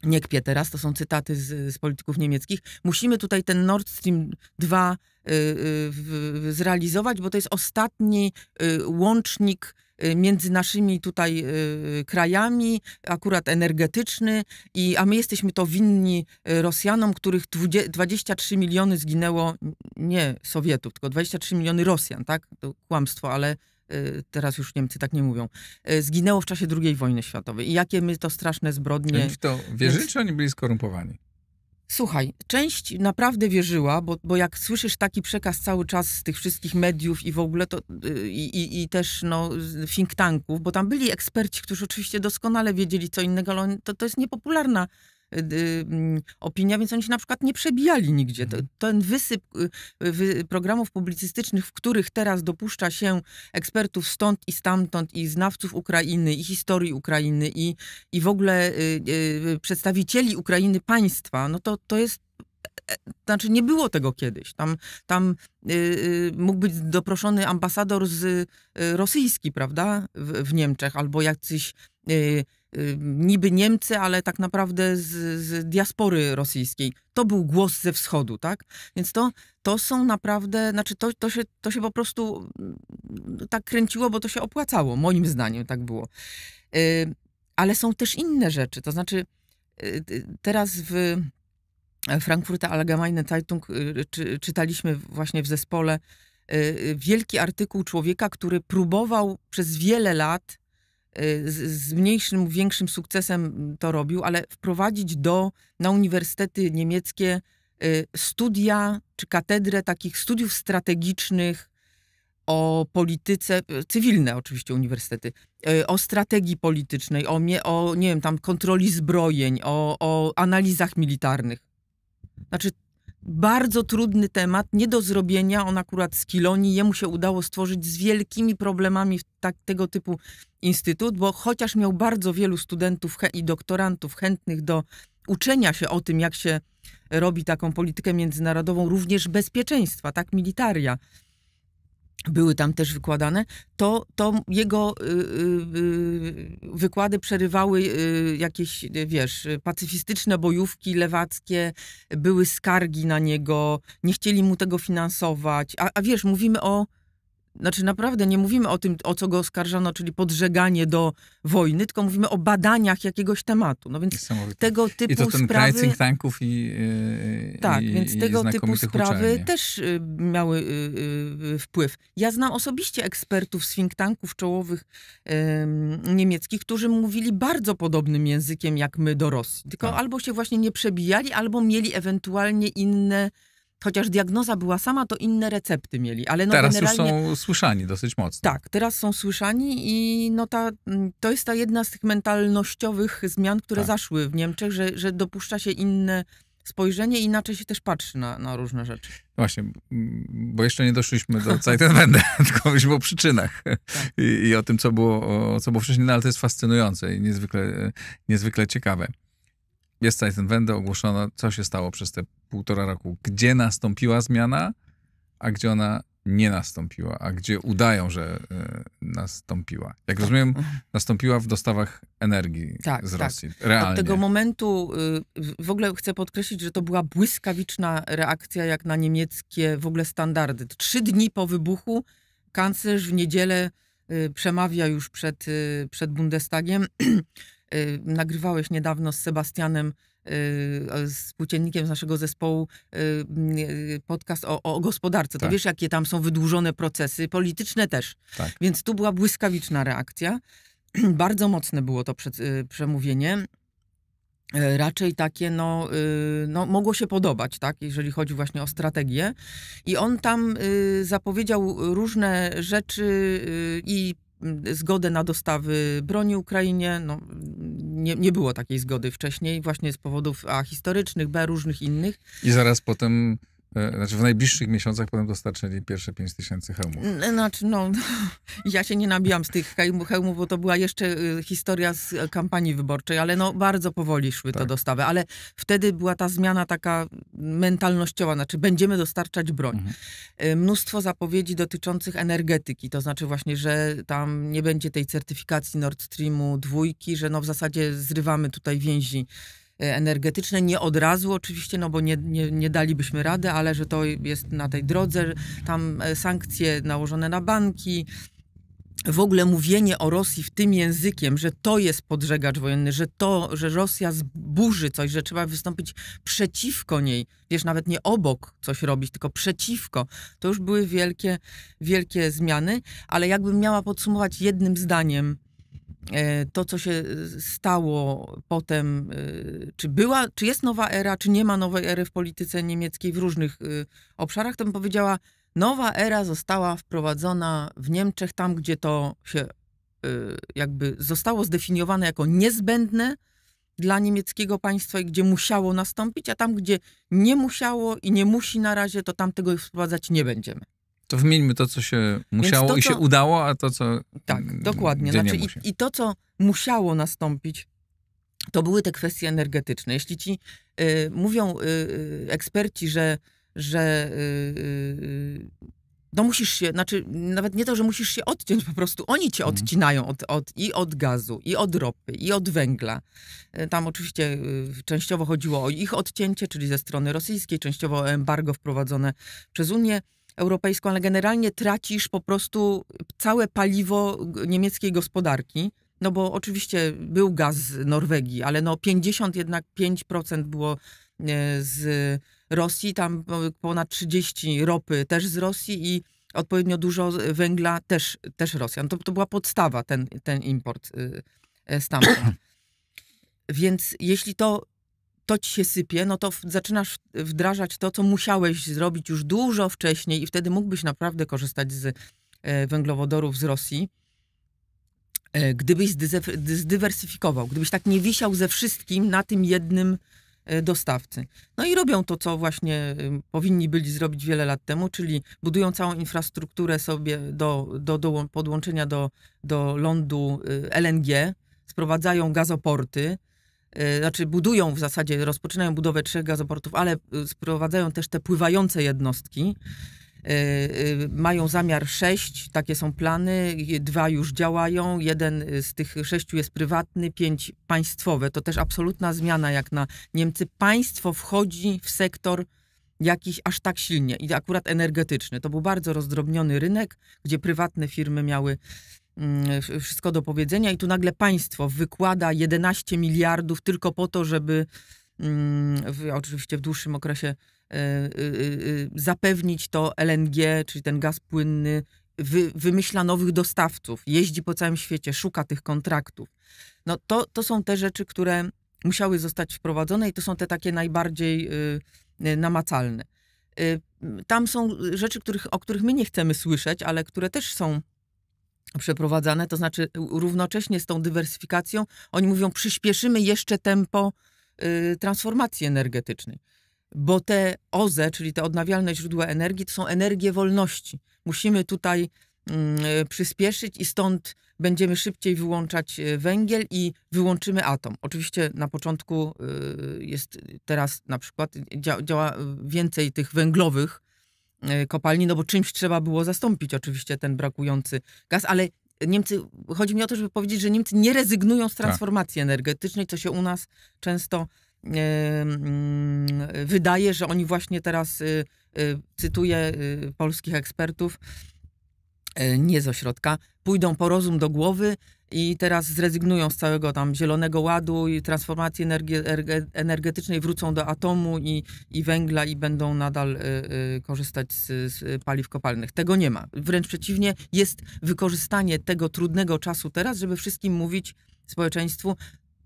nie kpię teraz, to są cytaty z, z, polityków niemieckich. Musimy tutaj ten Nord Stream 2 y, y, zrealizować, bo to jest ostatni y, łącznik y, między naszymi tutaj y, krajami, akurat energetyczny, i, a my jesteśmy to winni y, Rosjanom, których 20, 23 miliony zginęło, nie Sowietów, tylko 23 miliony Rosjan, tak? To kłamstwo, ale Y, teraz już Niemcy tak nie mówią, y, zginęło w czasie II wojny światowej. I jakie my to straszne zbrodnie... Czy to wierzyli, czy oni byli skorumpowani? Słuchaj, część naprawdę wierzyła, bo, bo jak słyszysz taki przekaz cały czas z tych wszystkich mediów i w ogóle to, y, i, i, też no, think tanków, bo tam byli eksperci, którzy oczywiście doskonale wiedzieli co innego, ale to, to jest niepopularna Mm, opinia, więc oni się na przykład nie przebijali nigdzie. Mhm. Ten wysyp y, programów publicystycznych, w których teraz dopuszcza się ekspertów stąd i stamtąd, i znawców Ukrainy, i historii Ukrainy, i, i w ogóle y, y, przedstawicieli Ukrainy państwa, no to, to jest E, znaczy nie było tego kiedyś. Tam, tam yy, mógł być doproszony ambasador z, yy, rosyjski, prawda, w, w, Niemczech, albo jacyś yy, niby Niemcy, ale tak naprawdę z, z diaspory rosyjskiej. To był głos ze wschodu, tak? Więc to, to są naprawdę, znaczy to, to, się, to się po prostu mm, tak kręciło, bo to się opłacało, moim zdaniem tak było. Y, ale są też inne rzeczy, to znaczy teraz w Frankfurta Allgemeine Zeitung y, czy, czytaliśmy właśnie w zespole y, y, wielki artykuł człowieka, który próbował przez wiele lat z, z mniejszym, większym sukcesem to robił, ale wprowadzić do, na uniwersytety niemieckie studia czy katedrę takich studiów strategicznych o polityce, cywilne oczywiście uniwersytety, o strategii politycznej, o, o nie wiem, tam kontroli zbrojeń, o, o analizach militarnych. Znaczy, bardzo trudny temat, nie do zrobienia. On akurat z Kilonii, jemu się udało stworzyć z wielkimi problemami tak, tego typu instytut, bo chociaż miał bardzo wielu studentów i doktorantów chętnych do uczenia się o tym, jak się robi taką politykę międzynarodową, również bezpieczeństwa, tak, militaria były tam też wykładane, to, to jego y, y, y, wykłady przerywały y, jakieś, wiesz, pacyfistyczne bojówki lewackie, były skargi na niego, nie chcieli mu tego finansować. A, a wiesz, mówimy o znaczy naprawdę nie mówimy o tym, o co go oskarżano, czyli podżeganie do wojny, tylko mówimy o badaniach jakiegoś tematu. No więc tego typu I to ten sprawy... tanków i e, Tak, i, więc tego typu sprawy uczelni. też y, miały y, y, wpływ. Ja znam osobiście ekspertów z think tanków czołowych niemieckich, którzy mówili bardzo podobnym językiem jak my do Rosji. Tylko tak. albo się właśnie nie przebijali, albo mieli ewentualnie inne chociaż diagnoza była sama, to inne recepty mieli. Ale no teraz generalnie... już są słyszani dosyć mocno. Tak, teraz są słyszani i no ta, mm, to jest ta jedna z tych mentalnościowych zmian, które tak. zaszły w Niemczech, że, że dopuszcza się inne spojrzenie inaczej się też patrzy na, na różne rzeczy. No właśnie, mm, bo jeszcze nie doszliśmy do Zeitenwende, tylko mówiliśmy o przyczynach tak. I, I, o tym, co było, co było wcześniej, no, ale to jest fascynujące i niezwykle, niezwykle ciekawe jest Zeitenwende, ogłoszono, co się stało przez te półtora roku, gdzie nastąpiła zmiana, a gdzie ona nie nastąpiła, a gdzie udają, że e, nastąpiła. Jak tak. rozumiem, mhm. nastąpiła w dostawach energii tak, z tak. Rosji. Tak. Realnie. Od tego momentu y, w ogóle chcę podkreślić, że to była błyskawiczna reakcja jak na niemieckie w ogóle standardy. Trzy dni po wybuchu kanclerz w niedzielę y, przemawia już przed, y, przed Bundestagiem Y, nagrywałeś niedawno z Sebastianem, y, z spółciennikiem z naszego zespołu, y, podcast o, o gospodarce. To tak. wiesz, jakie tam są wydłużone procesy, polityczne też. Tak. Więc tu była błyskawiczna reakcja. Bardzo mocne było to przed, przemówienie raczej takie, no, no, mogło się podobać, tak, jeżeli chodzi właśnie o strategię. I on tam zapowiedział różne rzeczy i Mm, zgodę na dostawy broni Ukrainie. No, nie, nie było takiej zgody wcześniej, właśnie z powodów a, historycznych, b, różnych innych. I zaraz potem E, znaczy w najbliższych miesiącach potem dostarczyli pierwsze 5 tysięcy hełmów. Znaczy no, ja się nie nabijam z tych hełmów, bo to była jeszcze y, historia z e, kampanii wyborczej, ale no bardzo powoli szły tak. to dostawy. Ale wtedy była ta zmiana taka mentalnościowa, znaczy będziemy dostarczać broń. Mhm. E, mnóstwo zapowiedzi dotyczących energetyki, to znaczy właśnie, że tam nie będzie tej certyfikacji Nord Streamu dwójki, że no w zasadzie zrywamy tutaj więzi Y, energetyczne. Nie od razu oczywiście, no bo nie, nie, nie dalibyśmy rady, ale że to jest na tej drodze. Tam e, sankcje nałożone na banki, w ogóle mówienie o Rosji w tym językiem, że to jest podżegacz wojenny, że to, że Rosja zburzy coś, że trzeba wystąpić przeciwko niej, wiesz, nawet nie obok coś robić, tylko przeciwko, to już były wielkie, wielkie zmiany, ale jakbym miała podsumować jednym zdaniem E, to, co się e, stało potem, e, czy była, czy jest nowa era, czy nie ma nowej ery w polityce niemieckiej w różnych obszarach, to bym powiedziała, nowa era została wprowadzona w Niemczech tam, gdzie to się jakby zostało zdefiniowane jako niezbędne dla niemieckiego państwa i gdzie musiało nastąpić, a tam, gdzie nie musiało i nie musi na razie, to tam tego wprowadzać nie będziemy. To wymieńmy to, co się musiało to, i się co... udało, a to, co. Tak, mm, dokładnie. Znaczy, i, i, to, co musiało nastąpić, to były te kwestie energetyczne. Jeśli ci y, mówią y, y eksperci, że. że y, y, no musisz się, znaczy nawet nie to, że musisz się odciąć, po prostu oni cię mhm. odcinają od, od, i od gazu, i od ropy, i od węgla. Y, tam oczywiście częściowo chodziło o ich odcięcie, czyli ze strony rosyjskiej, częściowo o embargo wprowadzone przez Unię europejską, ale generalnie tracisz po prostu całe paliwo niemieckiej gospodarki. No bo oczywiście był gaz z Norwegii, ale no 50 jednak 5% było e, z Rosji, tam ponad 30 ropy też z Rosji i odpowiednio dużo węgla też, też Rosjan. To, to była podstawa, ten, ten import y, e, stamtąd. Więc jeśli to to ci się sypie, no to zaczynasz wdrażać to, co musiałeś zrobić już dużo wcześniej i wtedy mógłbyś naprawdę korzystać z e, węglowodorów z Rosji, e, gdybyś zdywersyfikował, gdybyś tak nie wisiał ze wszystkim na tym jednym e, dostawcy. No i robią to, co właśnie powinni byli zrobić wiele lat temu, czyli budują całą infrastrukturę sobie do, do, do podłączenia do, do lądu y, LNG, sprowadzają gazoporty, E, znaczy budują w zasadzie, rozpoczynają budowę trzech gazoportów, ale e, sprowadzają też te pływające jednostki. E, mają zamiar sześć, takie są plany, dwa już działają, jeden z tych sześciu jest prywatny, pięć państwowe. To też absolutna zmiana jak na Niemcy. Państwo wchodzi w sektor jakiś aż tak silnie i akurat energetyczny. To był bardzo rozdrobniony rynek, gdzie prywatne firmy miały wszystko do powiedzenia i tu nagle państwo wykłada 11 miliardów tylko po to, żeby mm, w, oczywiście w dłuższym okresie e, e, e, zapewnić to LNG, czyli ten gaz płynny, wy, wymyśla nowych dostawców, jeździ po całym świecie, szuka tych kontraktów. No to, to są te rzeczy, które musiały zostać wprowadzone i to są te takie najbardziej y, y, namacalne. Y, tam są rzeczy, których, o których my nie chcemy słyszeć, ale które też są przeprowadzane, to znaczy równocześnie z tą dywersyfikacją, oni mówią, przyspieszymy jeszcze tempo y, transformacji energetycznej. Bo te OZE, czyli te odnawialne źródła energii, to są energie wolności. Musimy tutaj mm, y, przyspieszyć i stąd będziemy szybciej wyłączać y, węgiel i wyłączymy atom. Oczywiście na początku y, jest teraz na przykład y, działa więcej tych węglowych E, kopalni, no bo czymś trzeba było zastąpić oczywiście ten brakujący gaz, ale Niemcy, chodzi mi o to, żeby powiedzieć, że Niemcy nie rezygnują z tak. transformacji tak. energetycznej, co się u nas często e, mm, wydaje, że oni właśnie teraz, e, cytuję polskich ekspertów, nie z ośrodka, pójdą po rozum do głowy, i teraz zrezygnują z całego tam zielonego ładu i transformacji energetycznej, wrócą do atomu i, i węgla i będą nadal y, y, korzystać z, z, paliw kopalnych. Tego nie ma. Wręcz przeciwnie, jest wykorzystanie tego trudnego czasu teraz, żeby wszystkim mówić społeczeństwu,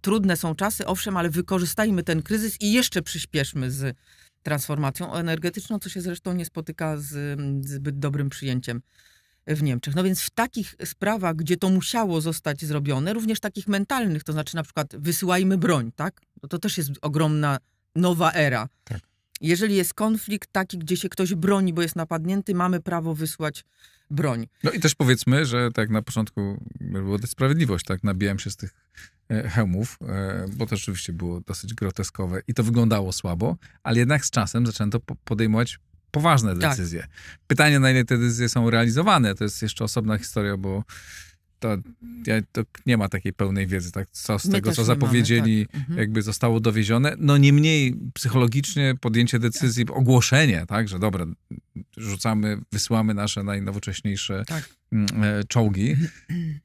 trudne są czasy, owszem, ale wykorzystajmy ten kryzys i jeszcze przyspieszmy z transformacją energetyczną, co się zresztą nie spotyka z, z zbyt dobrym przyjęciem w Niemczech. No więc w takich sprawach, gdzie to musiało zostać zrobione, również takich mentalnych, to znaczy na przykład wysyłajmy broń, tak? No to też jest ogromna nowa era. Tak. Jeżeli jest konflikt taki, gdzie się ktoś broni, bo jest napadnięty, mamy prawo wysłać broń. No i też powiedzmy, że tak na początku była sprawiedliwość, tak? Nabijałem się z tych e, hełmów, e, bo to rzeczywiście było dosyć groteskowe i to wyglądało słabo, ale jednak z czasem zaczęto podejmować poważne tak. decyzje. Tak. Pytanie, na ile te decyzje są realizowane, to jest jeszcze osobna historia, bo to, ja, to nie ma takiej pełnej wiedzy, tak? Co z My tego, co zapowiedzieli, mamy, tak. Mhm. jakby zostało dowiezione. No niemniej psychologicznie podjęcie tak. decyzji, ogłoszenie, tak, że dobra, rzucamy, wysyłamy nasze najnowocześniejsze tak. Mm, e, czołgi,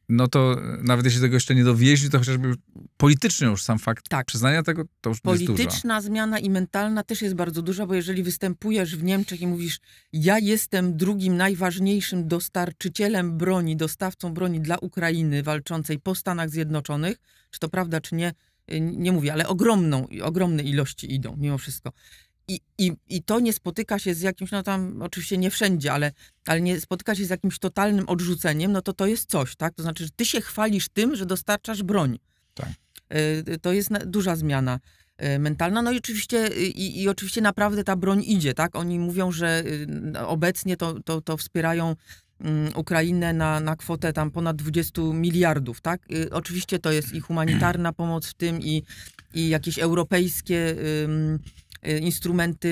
no to nawet jeśli tego jeszcze nie dowieźli, to chociażby politycznie już sam fakt tak. przyznania tego, to już Polityczna jest Polityczna zmiana i mentalna też jest bardzo duża, bo jeżeli występujesz w Niemczech i mówisz, ja jestem drugim najważniejszym dostarczycielem broni, dostawcą broni dla Ukrainy walczącej po Stanach Zjednoczonych, czy to prawda, czy nie, y, nie mówię, ale ogromną, ogromne ilości idą mimo wszystko. I, i, I to nie spotyka się z jakimś, no tam oczywiście nie wszędzie, ale, ale nie spotyka się z jakimś totalnym odrzuceniem, no to to jest coś, tak? To znaczy, że ty się chwalisz tym, że dostarczasz broń. Tak. Y, to jest duża zmiana y, mentalna. No i oczywiście, i, i, oczywiście naprawdę ta broń idzie, tak? Oni mówią, że y, obecnie to, to, to wspierają mm, Ukrainę na, na kwotę tam ponad 20 miliardów, tak? Oczywiście to jest i humanitarna pomoc w tym, i, i jakieś europejskie. Y, instrumenty,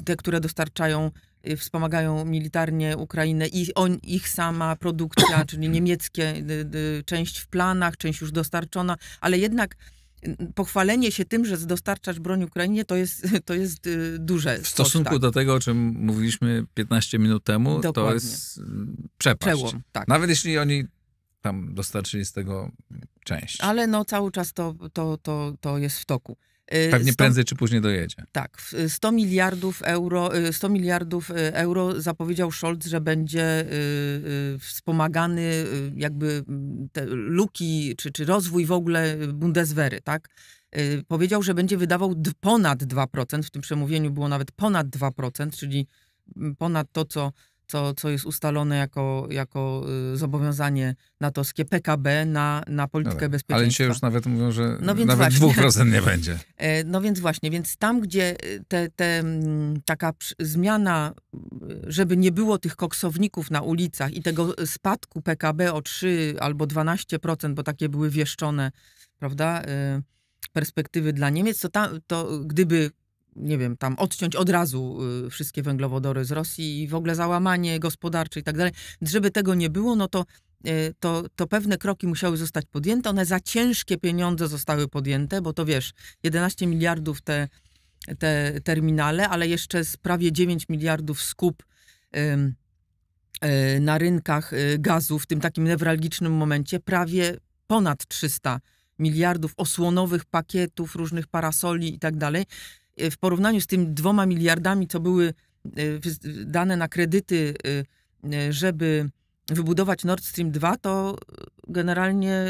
y, te, które dostarczają, y, wspomagają militarnie Ukrainę i on, ich sama produkcja, czyli niemieckie, część w planach, część już dostarczona, ale jednak pochwalenie się tym, że dostarczasz broń Ukrainie, to jest, to jest duże. W stosunku tak. do tego, o czym mówiliśmy 15 minut temu, Dokładnie. to jest przepaść. Przełom, tak. Nawet jeśli oni tam dostarczyli z tego część. Ale no cały czas to, to, to, to jest w toku. Y, Pewnie 100, prędzej czy później dojedzie. Tak, 100 y, miliardów euro, 100 y, miliardów euro zapowiedział Scholz, że będzie wspomagany jakby te luki czy, czy rozwój w ogóle Bundeswehry, tak? Powiedział, że będzie wydawał ponad 2%, w tym przemówieniu było nawet ponad 2%, czyli ponad to, co co, co jest ustalone jako, jako y, zobowiązanie natowskie PKB na, na no politykę bezpieczeństwa. Ale się już nawet mówią, że no nawet właśnie. 2% nie będzie. E, no więc właśnie, więc tam, gdzie y, te, te, mm, taka zmiana, y, żeby nie było tych koksowników na ulicach i tego spadku PKB o 3 albo 12%, bo takie były wieszczone, prawda, perspektywy dla Niemiec, to, tam, to gdyby nie wiem, tam odciąć od razu y, wszystkie węglowodory z Rosji i w ogóle załamanie gospodarcze i tak dalej. Żeby tego nie było, no to, y, to, to pewne kroki musiały zostać podjęte. One za ciężkie pieniądze zostały podjęte, bo to wiesz, 11 miliardów te, te terminale, ale jeszcze z prawie 9 miliardów skup y, na rynkach gazu w tym takim newralgicznym momencie, prawie ponad 300 miliardów osłonowych pakietów, różnych parasoli i tak dalej Y, w porównaniu z tym dwoma miliardami, co były y, dane na kredyty, y, żeby wybudować Nord Stream 2, to generalnie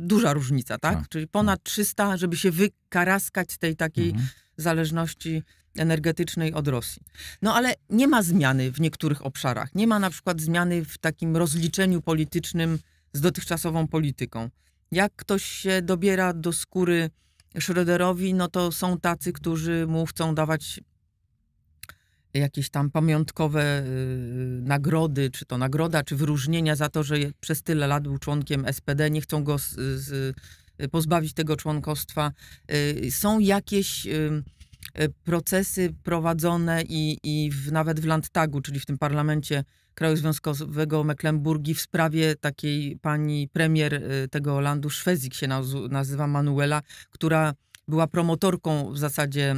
duża różnica, tak? tak Czyli ponad 300, tak. żeby się wykaraskać z tej takiej mhm. zależności energetycznej od Rosji. No ale nie ma zmiany w niektórych obszarach. Nie ma na przykład zmiany w takim rozliczeniu politycznym z dotychczasową polityką. Jak ktoś się dobiera do skóry Schröderowi, no to są tacy, którzy mu chcą dawać jakieś tam pamiątkowe y, nagrody, czy to nagroda, czy wyróżnienia za to, że przez tyle lat był członkiem SPD, nie chcą go z, z, y, pozbawić tego członkostwa. Y, są jakieś procesy prowadzone i, i w, nawet w Landtagu, czyli w tym parlamencie kraju związkowego Mecklenburgii w sprawie takiej pani premier y, tego landu Szwecji, się nazywa Manuela, która była promotorką w zasadzie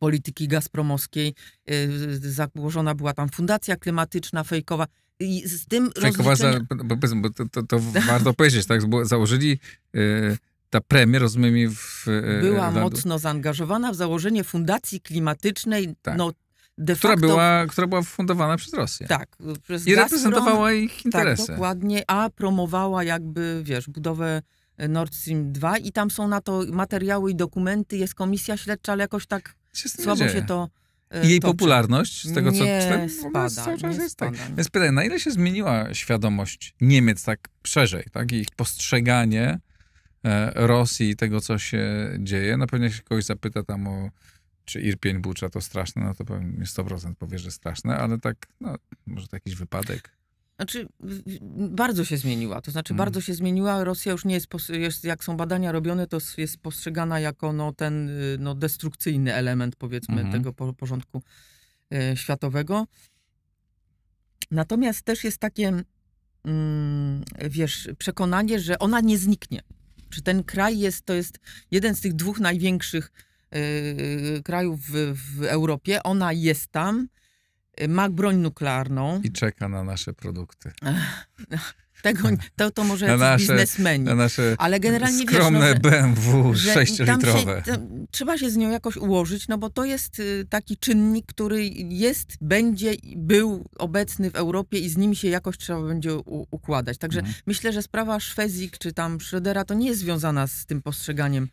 polityki gazpromowskiej. Y, założona była tam fundacja klimatyczna fejkowa. I z tym fejkowa rozliczenia... za, bo, to, to, to warto powiedzieć, tak? Bo założyli... Yy ta premier, rozumiem, w. Y, była mocno zaangażowana w założenie fundacji klimatycznej. Tak. No, de która facto... Była, która była fundowana przez Rosję. Tak. Przez I Gazprom, reprezentowała ich interesy. Tak, dokładnie, a promowała jakby, wiesz, budowę e, Nord Stream 2 i tam są na to materiały i dokumenty, jest komisja śledcza, ale jakoś tak się słabo się to... E, I jej to, popularność, z tego co czytałem, spada, cały czas jest tak. spada, tak. Więc pytanie, na ile się zmieniła świadomość Niemiec tak szerzej, tak? Ich postrzeganie e, Rosji i tego, co się dzieje. Na no pewno się kogoś zapyta tam o czy Irpień Bucza to straszne, no to pewnie 100% powie, że straszne, ale tak, no, może to jakiś wypadek. Znaczy, bardzo się zmieniła. To znaczy, mm. bardzo się zmieniła. Rosja już nie jest, jest, jak są badania robione, to jest postrzegana jako no, ten y, no, destrukcyjny element, powiedzmy, hmm. tego porządku y, światowego. Natomiast też jest takie, mm, wiesz, przekonanie, że ona nie zniknie. Czy ten kraj jest, to jest jeden z tych dwóch największych Y, krajów w, w Europie. Ona jest tam, y, ma broń nuklearną. I czeka na nasze produkty. Tego, to, to może na nasze, biznesmeni. Na nasze ale generalnie skromne wiesz, no, że, BMW sześciolitrowe. Trzeba się z nią jakoś ułożyć, no bo to jest y, taki czynnik, który jest, będzie, był obecny w Europie i z nim się jakoś trzeba będzie u, układać. Także mhm. myślę, że sprawa Szwezik czy tam Schrödera to nie jest związana z tym postrzeganiem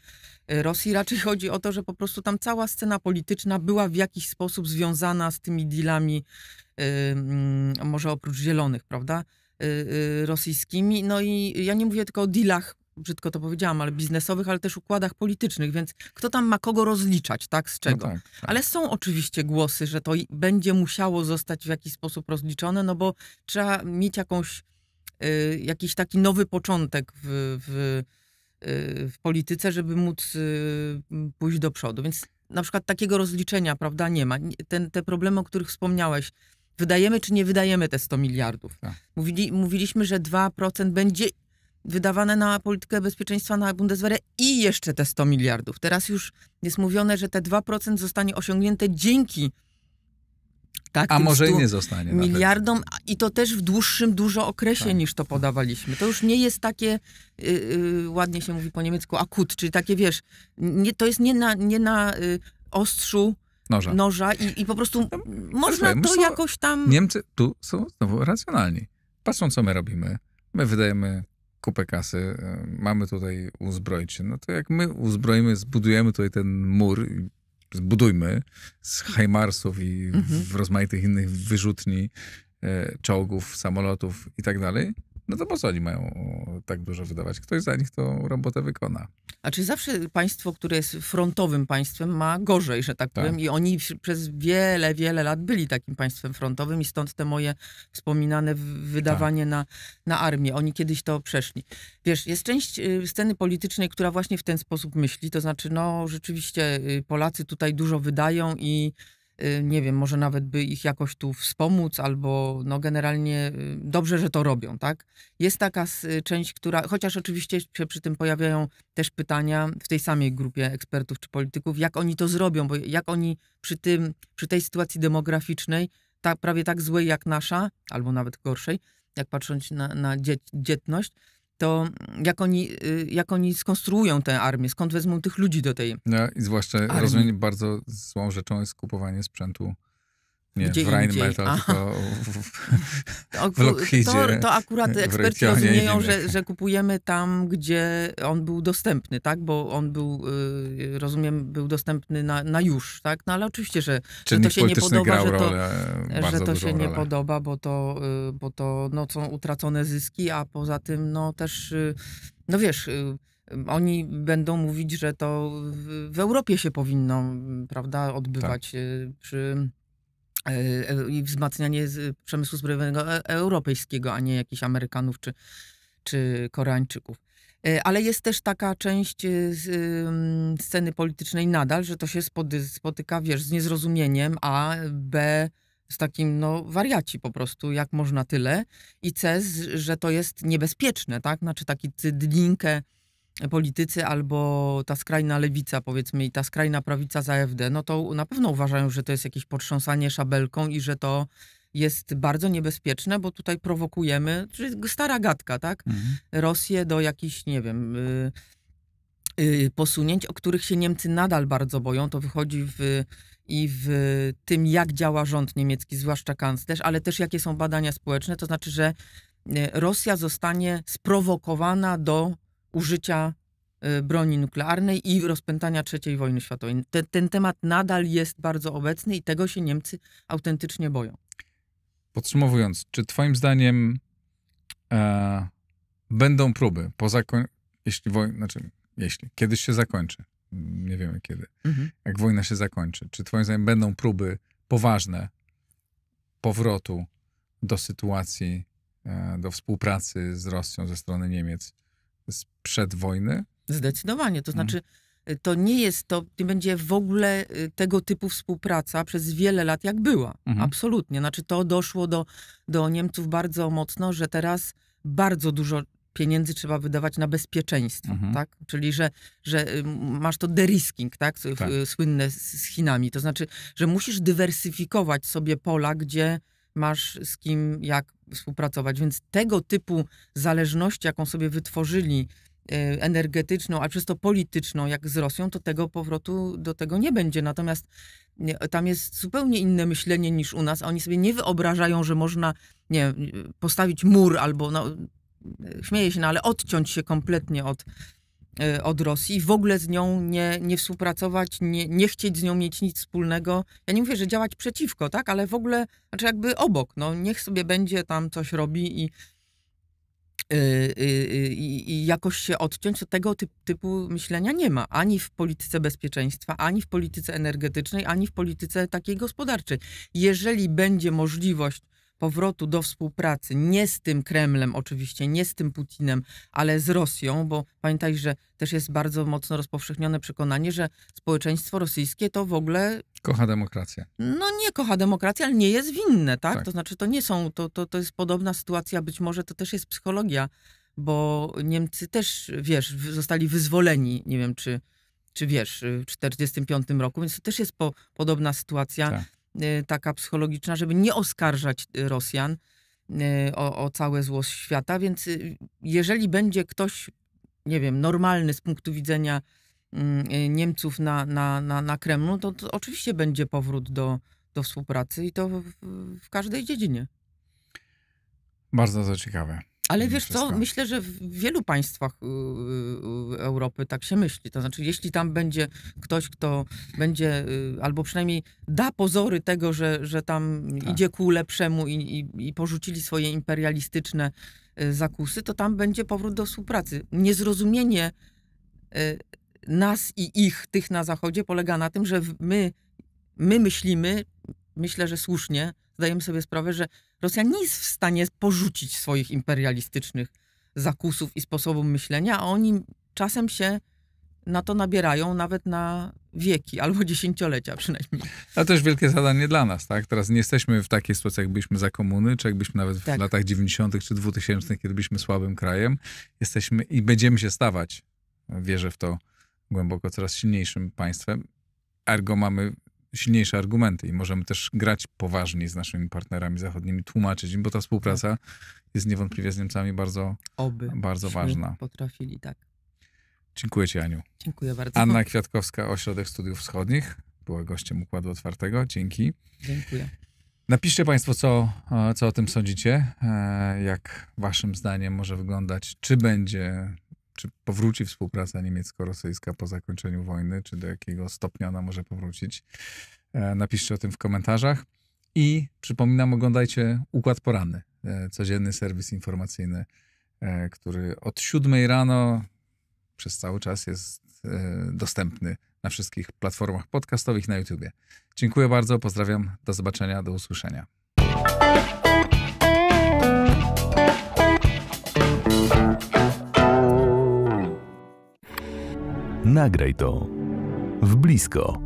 Rosji. Raczej chodzi o to, że po prostu tam cała scena polityczna była w jakiś sposób związana z tymi dealami, y, mm, może oprócz zielonych, prawda, y, y, rosyjskimi. No i ja nie mówię tylko o dealach brzydko to powiedziałam, ale biznesowych, ale też układach politycznych, więc kto tam ma kogo rozliczać, tak, z no czego. No tak, tak. Ale są oczywiście głosy, że to będzie musiało zostać w jakiś sposób rozliczone, no bo trzeba mieć jakąś, jakiś taki nowy początek w, w Y, w polityce, żeby móc y, pójść do przodu. Więc na przykład takiego rozliczenia, prawda, nie ma. Ten, te problemy, o których wspomniałeś, wydajemy czy nie wydajemy te 100 miliardów. Tak. Mówili, mówiliśmy, że 2% będzie wydawane na politykę bezpieczeństwa na Bundeswehr i jeszcze te 100 miliardów. Teraz już jest mówione, że te 2% zostanie osiągnięte dzięki tak? A może i nie zostanie. Miliardom i to też w dłuższym dużo okresie tak. niż to podawaliśmy. To już nie jest takie, yy, yy, ładnie się mówi po niemiecku, akut, czyli takie wiesz, nie, to jest nie na, nie na yy, ostrzu noża, noża i, i po prostu no, można to są, jakoś tam... Niemcy tu są znowu racjonalni. Patrzą, co my robimy. My wydajemy kupę kasy, y, mamy tutaj uzbroić się. No to jak my uzbroimy, zbudujemy tutaj ten mur zbudujmy z mhm. Heimarsów i mhm. rozmaitych innych wyrzutni, e, czołgów, samolotów i tak dalej, no to po co oni mają e, tak dużo wydawać? Ktoś za nich tą robotę wykona. A czy zawsze państwo, które jest frontowym państwem, ma gorzej, że tak, tak. powiem? I oni przez wiele, wiele lat byli takim państwem frontowym i stąd te moje wspominane wydawanie tak. na, na armię. Oni kiedyś to przeszli. Wiesz, jest część y, sceny politycznej, która właśnie w ten sposób myśli, to znaczy, no rzeczywiście y, Polacy tutaj dużo wydają i Y, nie wiem, może nawet by ich jakoś tu wspomóc, albo no generalnie y, dobrze, że to robią, tak? Jest taka y, część, która, chociaż oczywiście się przy tym pojawiają też pytania w tej samej grupie ekspertów czy polityków, jak oni to zrobią, bo jak oni przy, tym, przy tej sytuacji demograficznej, tak, prawie tak złej jak nasza, albo nawet gorszej, jak patrząc na, na dzietność, to mm, jak oni, y, jak oni skonstruują tę armię, skąd wezmą tych ludzi do tej. No i zwłaszcza armii. rozumiem, bardzo złą rzeczą jest kupowanie sprzętu nie, Gdzie w Rheinmetall, tylko w, w To, to akurat eksperci rozumieją, że, że kupujemy tam, gdzie on był dostępny, tak? Bo on był, y, rozumiem, był dostępny na, na już, tak? No ale oczywiście, że, że to się nie podoba, że to, że to się rolę. nie podoba, bo to, y, bo to no, są utracone zyski, a poza tym no też, y, no wiesz... Oni będą mówić, że to w Europie się powinno, prawda, odbywać tak. przy E, e, i wzmacnianie przemysłu zbrojowego e, europejskiego, a nie jakichś Amerykanów czy, czy Koreańczyków. Ale jest też taka część sceny politycznej nadal, że to się spotyka, wiesz, z niezrozumieniem, a b z takim, no, wariaci po prostu, jak można tyle, i c, że to jest niebezpieczne, tak? Znaczy taki dninkę politycy albo ta skrajna lewica, powiedzmy, i ta skrajna prawica za Fd no to na pewno uważają, że to jest jakieś potrząsanie szabelką i że to jest bardzo niebezpieczne, bo tutaj prowokujemy, czyli stara gadka, tak? Mhm. Rosję do jakichś, nie wiem, y, y, y, posunięć, o których się Niemcy nadal bardzo boją. To wychodzi w, i w tym, jak działa rząd niemiecki, zwłaszcza kanclerz, ale też jakie są badania społeczne. To znaczy, że y, Rosja zostanie sprowokowana do użycia y, broni nuklearnej i rozpętania III wojny światowej. Ten, ten temat nadal jest bardzo obecny i tego się Niemcy autentycznie boją. Podsumowując, czy Twoim zdaniem e, będą próby, poza, jeśli wojna, znaczy, jeśli kiedyś się zakończy, nie wiemy kiedy, mhm. jak wojna się zakończy, czy Twoim zdaniem będą próby poważne powrotu do sytuacji, e, do współpracy z Rosją ze strony Niemiec? sprzed wojny? Zdecydowanie. To mhm. znaczy, y, to nie jest to, nie będzie w ogóle y, tego typu współpraca przez wiele lat, jak była. Mhm. Absolutnie. Znaczy, to doszło do, do Niemców bardzo mocno, że teraz bardzo dużo pieniędzy trzeba wydawać na bezpieczeństwo, mhm. tak? Czyli, że, że y, masz to derisking, tak? tak? Słynne z Chinami. To znaczy, że musisz dywersyfikować sobie pola, gdzie masz z kim jak współpracować. Więc tego typu zależność, jaką sobie wytworzyli, e, energetyczną, a przez to polityczną, jak z Rosją, to tego powrotu do tego nie będzie. Natomiast tam jest zupełnie inne myślenie niż u nas, a oni sobie nie wyobrażają, że można nie, postawić mur albo, no, e, śmieję się, no, ale odciąć się kompletnie od E, od Rosji, w ogóle z nią nie, nie współpracować, nie, nie chcieć z nią mieć nic wspólnego. Ja nie mówię, że działać przeciwko, tak, ale w ogóle, znaczy jakby obok, no niech sobie będzie tam coś robi i, i, e, e, i, i jakoś się odciąć, to tego typu myślenia nie ma ani w polityce bezpieczeństwa, ani w polityce energetycznej, ani w polityce takiej gospodarczej. Jeżeli będzie możliwość powrotu do współpracy, nie z tym Kremlem oczywiście, nie z tym Putinem, ale z Rosją, bo pamiętaj, że też jest bardzo mocno rozpowszechnione przekonanie, że społeczeństwo rosyjskie to w ogóle... Kocha demokrację. No nie kocha demokrację, ale nie jest winne, tak? tak. To znaczy to nie są, to, to, to jest podobna sytuacja, być może to też jest psychologia, bo Niemcy też, wiesz, zostali wyzwoleni, nie wiem czy czy wiesz, w 1945 roku, więc to też jest po, podobna sytuacja. Tak. Y, taka psychologiczna, żeby nie oskarżać y, Rosjan y, o, o całe zło świata. Więc jeżeli będzie ktoś, nie wiem, normalny z punktu widzenia mm, Niemców na, na, na, na Kremlu, no to, to oczywiście będzie powrót do, do współpracy i to w, w każdej dziedzinie. Bardzo to ciekawe. Ale wiesz co, myślę, że w wielu państwach y, y, y, Europy tak się myśli. To znaczy, jeśli tam będzie ktoś, kto będzie, albo przynajmniej da pozory tego, że, że tam tak. idzie ku lepszemu i, i, i porzucili swoje imperialistyczne zakusy, to tam będzie powrót do współpracy. Niezrozumienie nas i ich, tych na Zachodzie, polega na tym, że my, my myślimy, myślę, że słusznie, zdajemy sobie sprawę, że Rosja nie jest w stanie porzucić swoich imperialistycznych zakusów i sposobu myślenia, a oni czasem się na to nabierają nawet na wieki albo dziesięciolecia przynajmniej. To też wielkie zadanie dla nas, tak? Teraz nie jesteśmy w takiej sytuacji, jak byliśmy za komuny, czy jakbyśmy nawet w tak. latach 90. czy 2000., kiedy byliśmy słabym krajem. Jesteśmy i będziemy się stawać, wierzę w to, głęboko coraz silniejszym państwem. Ergo mamy silniejsze argumenty i możemy też grać poważniej z naszymi partnerami zachodnimi, tłumaczyć im, bo ta współpraca tak. jest niewątpliwie z Niemcami bardzo, Oby bardzo ważna. Potrafili, tak. Dziękuję Ci, Aniu. Dziękuję bardzo. Anna Kwiatkowska, Ośrodek Studiów Wschodnich, była gościem Układu Otwartego. Dzięki. Dziękuję. Napiszcie Państwo, co, e, co o tym sądzicie, e, jak Waszym zdaniem może wyglądać, czy będzie czy powróci współpraca niemiecko-rosyjska po zakończeniu wojny, czy do jakiego stopnia ona może powrócić. E, napiszcie o tym w komentarzach. I przypominam, oglądajcie Układ Poranny, e, codzienny serwis informacyjny, e, który od 7 rano przez cały czas jest dostępny na wszystkich platformach podcastowych na YouTubie. Dziękuję bardzo, pozdrawiam, do zobaczenia, do usłyszenia. Nagraj to w blisko